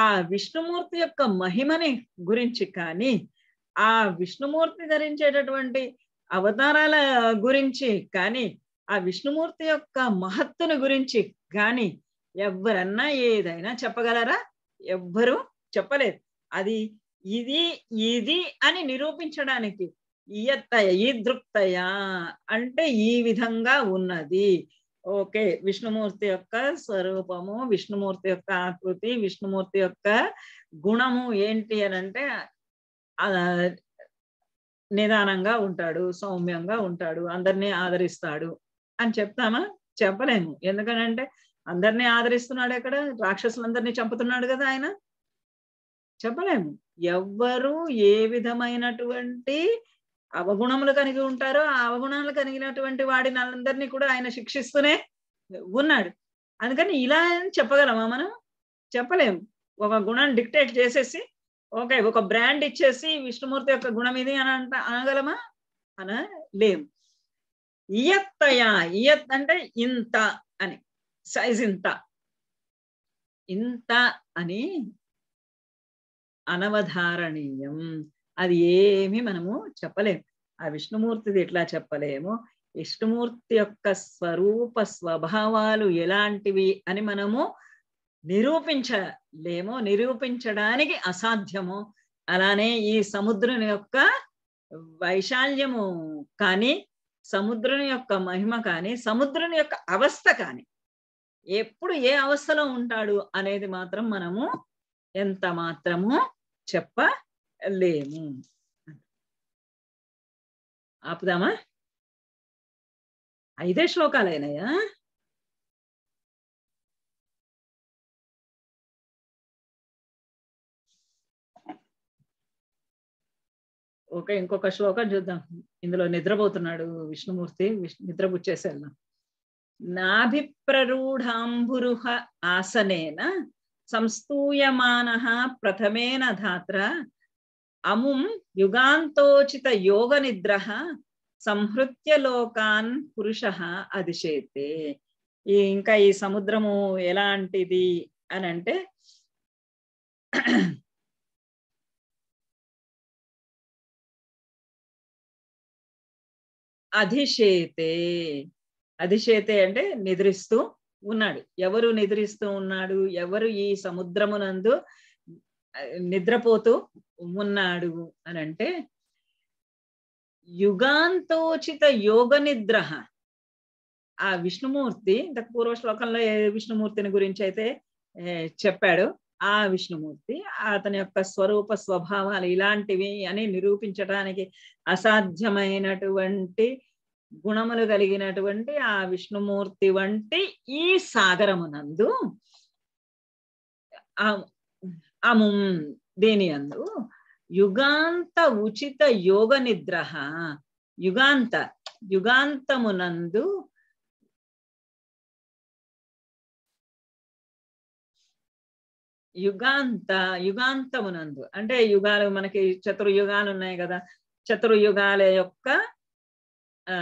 ఆ విష్ణుమూర్తి యొక్క మహిమని గురించి కానీ ఆ విష్ణుమూర్తి ధరించేటటువంటి అవతారాల గురించి కానీ ఆ విష్ణుమూర్తి యొక్క మహత్తుని గురించి కానీ ఎవరన్నా ఏదైనా చెప్పగలరా ఎవ్వరూ చెప్పలేదు అది ఇది ఇది అని నిరూపించడానికి ఈ దృక్తయ అంటే ఈ విధంగా ఉన్నది ఓకే విష్ణుమూర్తి యొక్క స్వరూపము విష్ణుమూర్తి యొక్క ఆకృతి విష్ణుమూర్తి యొక్క గుణము ఏంటి అని అంటే నిదానంగా ఉంటాడు సౌమ్యంగా ఉంటాడు అందరినీ ఆదరిస్తాడు అని చెప్తామా చెప్పలేము ఎందుకనంటే అందరినీ ఆదరిస్తున్నాడు ఎక్కడ రాక్షసులందరినీ చంపుతున్నాడు కదా ఆయన చెప్పలేము ఎవ్వరు ఏ విధమైనటువంటి అవగుణములు కలిగి ఉంటారో ఆ అవగుణములు కలిగినటువంటి వాడిని అందరినీ కూడా ఆయన శిక్షిస్తూనే ఉన్నాడు అందుకని ఇలా అని చెప్పగలమా మనం చెప్పలేము ఒక గుణం డిక్టేట్ చేసేసి ఓకే ఒక బ్రాండ్ ఇచ్చేసి విష్ణుమూర్తి యొక్క గుణం ఇది అని అంట అనగలమా అన లేము ఇయత్తయా ఇయత్ అంటే ఇంత అని సైజ్ ఇంత ఇంత అని అనవధారణీయం అది ఏమీ మనము చెప్పలేము ఆ విష్ణుమూర్తిది ఎట్లా చెప్పలేము విష్ణుమూర్తి యొక్క స్వరూప స్వభావాలు ఎలాంటివి అని మనము నిరూపించలేమో నిరూపించడానికి అసాధ్యము అలానే ఈ సముద్రం యొక్క వైశాల్యము కానీ సముద్రం యొక్క మహిమ కానీ సముద్రం యొక్క అవస్థ కానీ ఎప్పుడు ఏ అవస్థలో ఉంటాడు అనేది మాత్రం మనము ఎంత మాత్రము చెప్ప లేము ఆపుదామా ఐదే శ్లోకాలైనాయా ఓకే ఇంకొక శ్లోకం చూద్దాం ఇందులో నిద్రపోతున్నాడు విష్ణుమూర్తి విష్ణు నిద్రపుచ్చేసేద్దాం నాభిప్రరూఢాంబురుహ ఆసనేన సంస్తూయమాన ప్రథమేన ధాత్ర అముం యుగాంతోచిత యోగ నిద్ర సంహృత్య లోకాన్ పురుష అధిశేతే ఇంకా ఈ సముద్రము ఎలాంటిది అని అంటే అధిషేతే అధిషేతే అంటే నిద్రిస్తూ ఉన్నాడు ఎవరు నిద్రిస్తూ ఉన్నాడు ఎవరు ఈ సముద్రమునందు నిద్రపోతూ ఉన్నాడు అని అంటే యుగాంతోచిత యోగ నిద్ర ఆ విష్ణుమూర్తి ఇంతకు పూర్వ శ్లోకంలో విష్ణుమూర్తిని గురించి అయితే చెప్పాడు ఆ విష్ణుమూర్తి అతని యొక్క స్వరూప స్వభావాలు ఇలాంటివి అని నిరూపించడానికి అసాధ్యమైనటువంటి గుణములు కలిగినటువంటి ఆ విష్ణుమూర్తి వంటి ఈ సాగరమునందు అము దేని అందు యుగాంత ఉచిత యోగ నిద్ర యుగాంత యుగాంతమునందు యుగాంత యుగాంతమునందు అంటే యుగాలు మనకి చతుర్యుగాలు ఉన్నాయి కదా చతుర్యుగాల యొక్క ఆ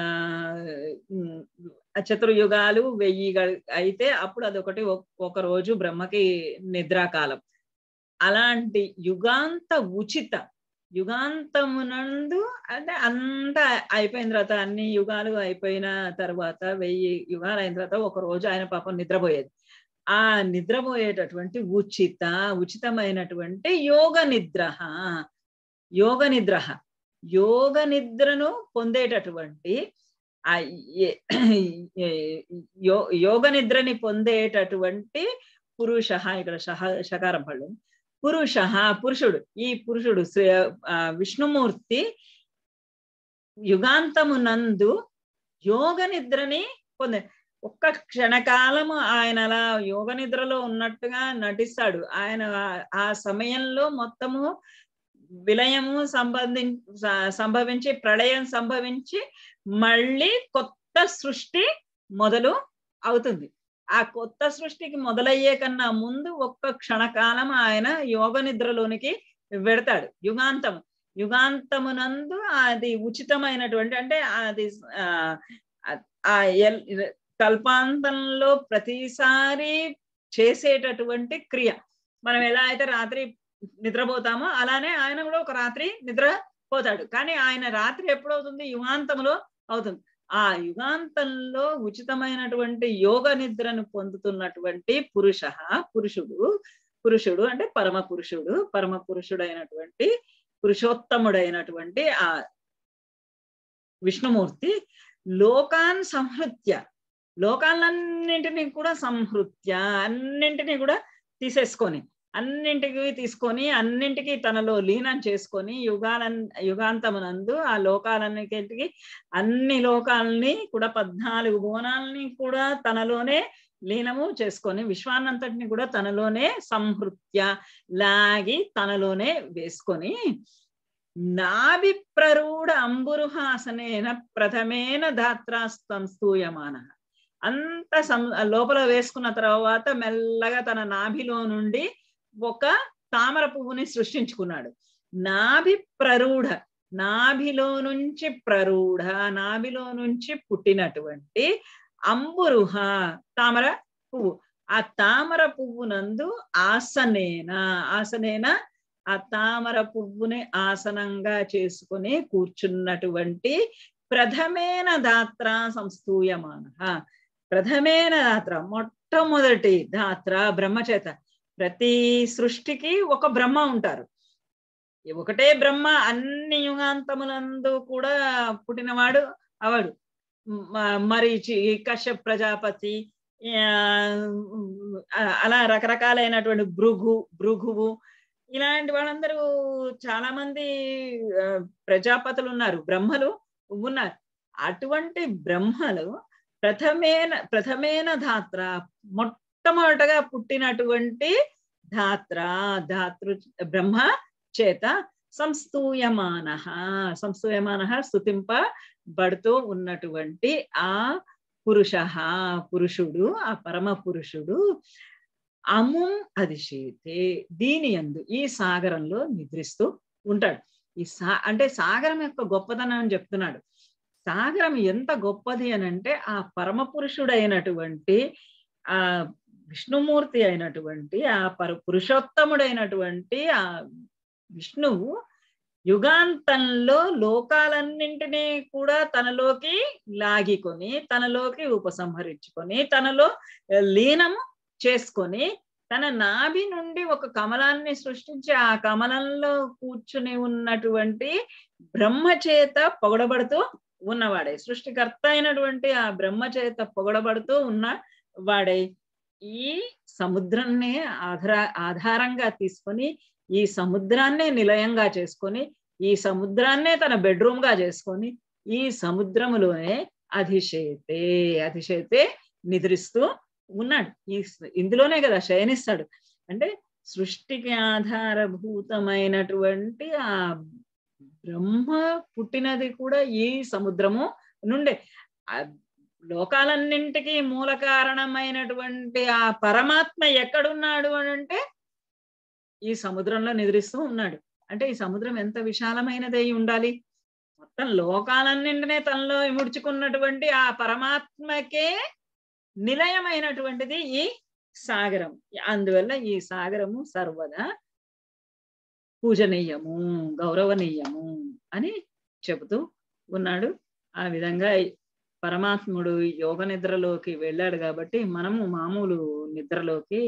చతుర్యుగాలు వెయ్యి అయితే అప్పుడు అదొకటి ఒక రోజు బ్రహ్మకి నిద్రాకాలం అలాంటి యుగాంత ఉచిత యుగాంతమునందు అంటే అంత అయిపోయిన తర్వాత అన్ని యుగాలు అయిపోయిన తర్వాత వెయ్యి యుగాలు అయిన తర్వాత ఒక రోజు ఆయన పాపం నిద్రపోయేది ఆ నిద్రపోయేటటువంటి ఉచిత ఉచితమైనటువంటి యోగ నిద్ర యోగ నిద్ర యోగ నిద్రను పొందేటటువంటి ఆ యోగ నిద్రని పొందేటటువంటి పురుష ఇక్కడ షహ షకారం పళ్ళు పురుష పురుషుడు ఈ పురుషుడు విష్ణుమూర్తి యుగాంతమునందు యోగ నిద్రని పొంది ఒక్క క్షణకాలము ఆయన అలా యోగ నిద్రలో ఉన్నట్టుగా నటిస్తాడు ఆయన ఆ సమయంలో మొత్తము విలయము సంబంధి సంభవించి ప్రళయం సంభవించి మళ్ళీ కొత్త సృష్టి మొదలు అవుతుంది ఆ కొత్త సృష్టికి మొదలయ్యే కన్నా ముందు ఒక్క క్షణకాలం ఆయన యోగ నిద్రలోనికి వెడతాడు యుగాంతం యుగాంతమునందు అది ఉచితమైనటువంటి అంటే అది ఆ కల్పాంతంలో ప్రతిసారి చేసేటటువంటి క్రియ మనం ఎలా అయితే రాత్రి నిద్రపోతామో అలానే ఆయన కూడా ఒక రాత్రి నిద్ర పోతాడు కానీ ఆయన రాత్రి ఎప్పుడవుతుంది యుగాంతంలో అవుతుంది ఆ యుగాంతంలో ఉచితమైనటువంటి యోగ నిద్రను పొందుతున్నటువంటి పురుష పురుషుడు పురుషుడు అంటే పరమ పురుషుడు పరమ పురుషుడైనటువంటి పురుషోత్తముడైనటువంటి ఆ విష్ణుమూర్తి లోకాన్ సంహృత్య లోకాలన్నింటినీ కూడా సంహృత్య అన్నింటినీ కూడా తీసేసుకొని అన్నింటికి తీసుకొని అన్నింటికి తనలో లీనం చేసుకొని యుగాలన్ యుగాంతమునందు ఆ లోకాలన్నిటికి అన్ని లోకాలని కూడా పద్నాలుగు బోనాలని కూడా తనలోనే లీనము చేసుకొని విశ్వానంతటిని కూడా తనలోనే సంహృత్య లాగి తనలోనే వేసుకొని నాభి ప్రరూఢ అంబురుహాసనేన ప్రథమేన ధాత్రాస్తం స్తూయమాన అంత లోపల వేసుకున్న తర్వాత మెల్లగా తన నాభిలో నుండి ఒక తామర పువ్వుని సృష్టించుకున్నాడు నాభి ప్రరూఢ నాభిలో నుంచి ప్రరూఢ నాభిలో నుంచి పుట్టినటువంటి అంబురుహ తామర పువ్వు ఆ తామర పువ్వునందు ఆసనేన ఆసనేన ఆ తామర పువ్వుని ఆసనంగా చేసుకుని కూర్చున్నటువంటి ప్రథమేన దాత్ర సంస్థూయమాన ప్రథమేన దాత్ర మొట్టమొదటి దాత్ర బ్రహ్మచేత ప్రతి సృష్టికి ఒక బ్రహ్మ ఉంటారు ఒకటే బ్రహ్మ అన్ని యుగాంతములందు కూడా పుట్టినవాడు అవడు మరి కశ్యప్ ప్రజాపతి అలా రకరకాలైనటువంటి భృగు భృగువు ఇలాంటి వాళ్ళందరూ చాలా మంది ప్రజాపతులు ఉన్నారు బ్రహ్మలు ఉన్నారు అటువంటి బ్రహ్మలు ప్రథమేన ప్రథమేన ధాత్ర మొట్టమొదటగా పుట్టినటువంటి ధాత్ర ధాతృ బ్రహ్మ చేత సంస్తూయమాన సంస్తూయమాన స్థుతింపబడుతూ ఉన్నటువంటి ఆ పురుష పురుషుడు ఆ పరమ పురుషుడు అముం అధిశీతే దీని అందు ఈ సాగరంలో నిద్రిస్తూ ఉంటాడు ఈ సా అంటే సాగరం యొక్క గొప్పతనం అని చెప్తున్నాడు సాగరం ఎంత గొప్పది అని అంటే ఆ పరమ పురుషుడైనటువంటి ఆ విష్ణుమూర్తి అయినటువంటి ఆ పరు పురుషోత్తముడైనటువంటి ఆ విష్ణువు యుగాంతంలో లోకాలన్నింటినీ కూడా తనలోకి లాగికొని తనలోకి ఉపసంహరించుకొని తనలో లీనము చేసుకొని తన నాభి నుండి ఒక కమలాన్ని సృష్టించి ఆ కమలంలో కూర్చుని ఉన్నటువంటి బ్రహ్మచేత పొగడబడుతూ ఉన్నవాడే సృష్టికర్త అయినటువంటి ఆ బ్రహ్మచేత పొగడబడుతూ ఉన్న వాడై ఈ సముద్రాన్ని ఆధార ఆధారంగా తీసుకొని ఈ సముద్రాన్నే నిలయంగా చేసుకొని ఈ సముద్రాన్నే తన బెడ్రూమ్ గా చేసుకొని ఈ సముద్రములోనే అధిషేతే అధిషేతే నిద్రిస్తూ ఉన్నాడు ఈ ఇందులోనే కదా శయనిస్తాడు అంటే సృష్టికి ఆధారభూతమైనటువంటి ఆ బ్రహ్మ పుట్టినది కూడా ఈ సముద్రము నుండే లోకాలన్నింటికి మూల కారణమైనటువంటి ఆ పరమాత్మ ఎక్కడున్నాడు అని అంటే ఈ సముద్రంలో నిద్రిస్తూ ఉన్నాడు అంటే ఈ సముద్రం ఎంత విశాలమైనదై ఉండాలి మొత్తం లోకాలన్నింటినే తనలో ముడుచుకున్నటువంటి ఆ పరమాత్మకే నిలయమైనటువంటిది ఈ సాగరం అందువల్ల ఈ సాగరము సర్వదా పూజనీయము గౌరవనీయము అని చెబుతూ ఉన్నాడు ఆ విధంగా పరమాత్ముడు యోగ నిద్రలోకి వెళ్ళాడు కాబట్టి మనము మామూలు నిద్రలోకి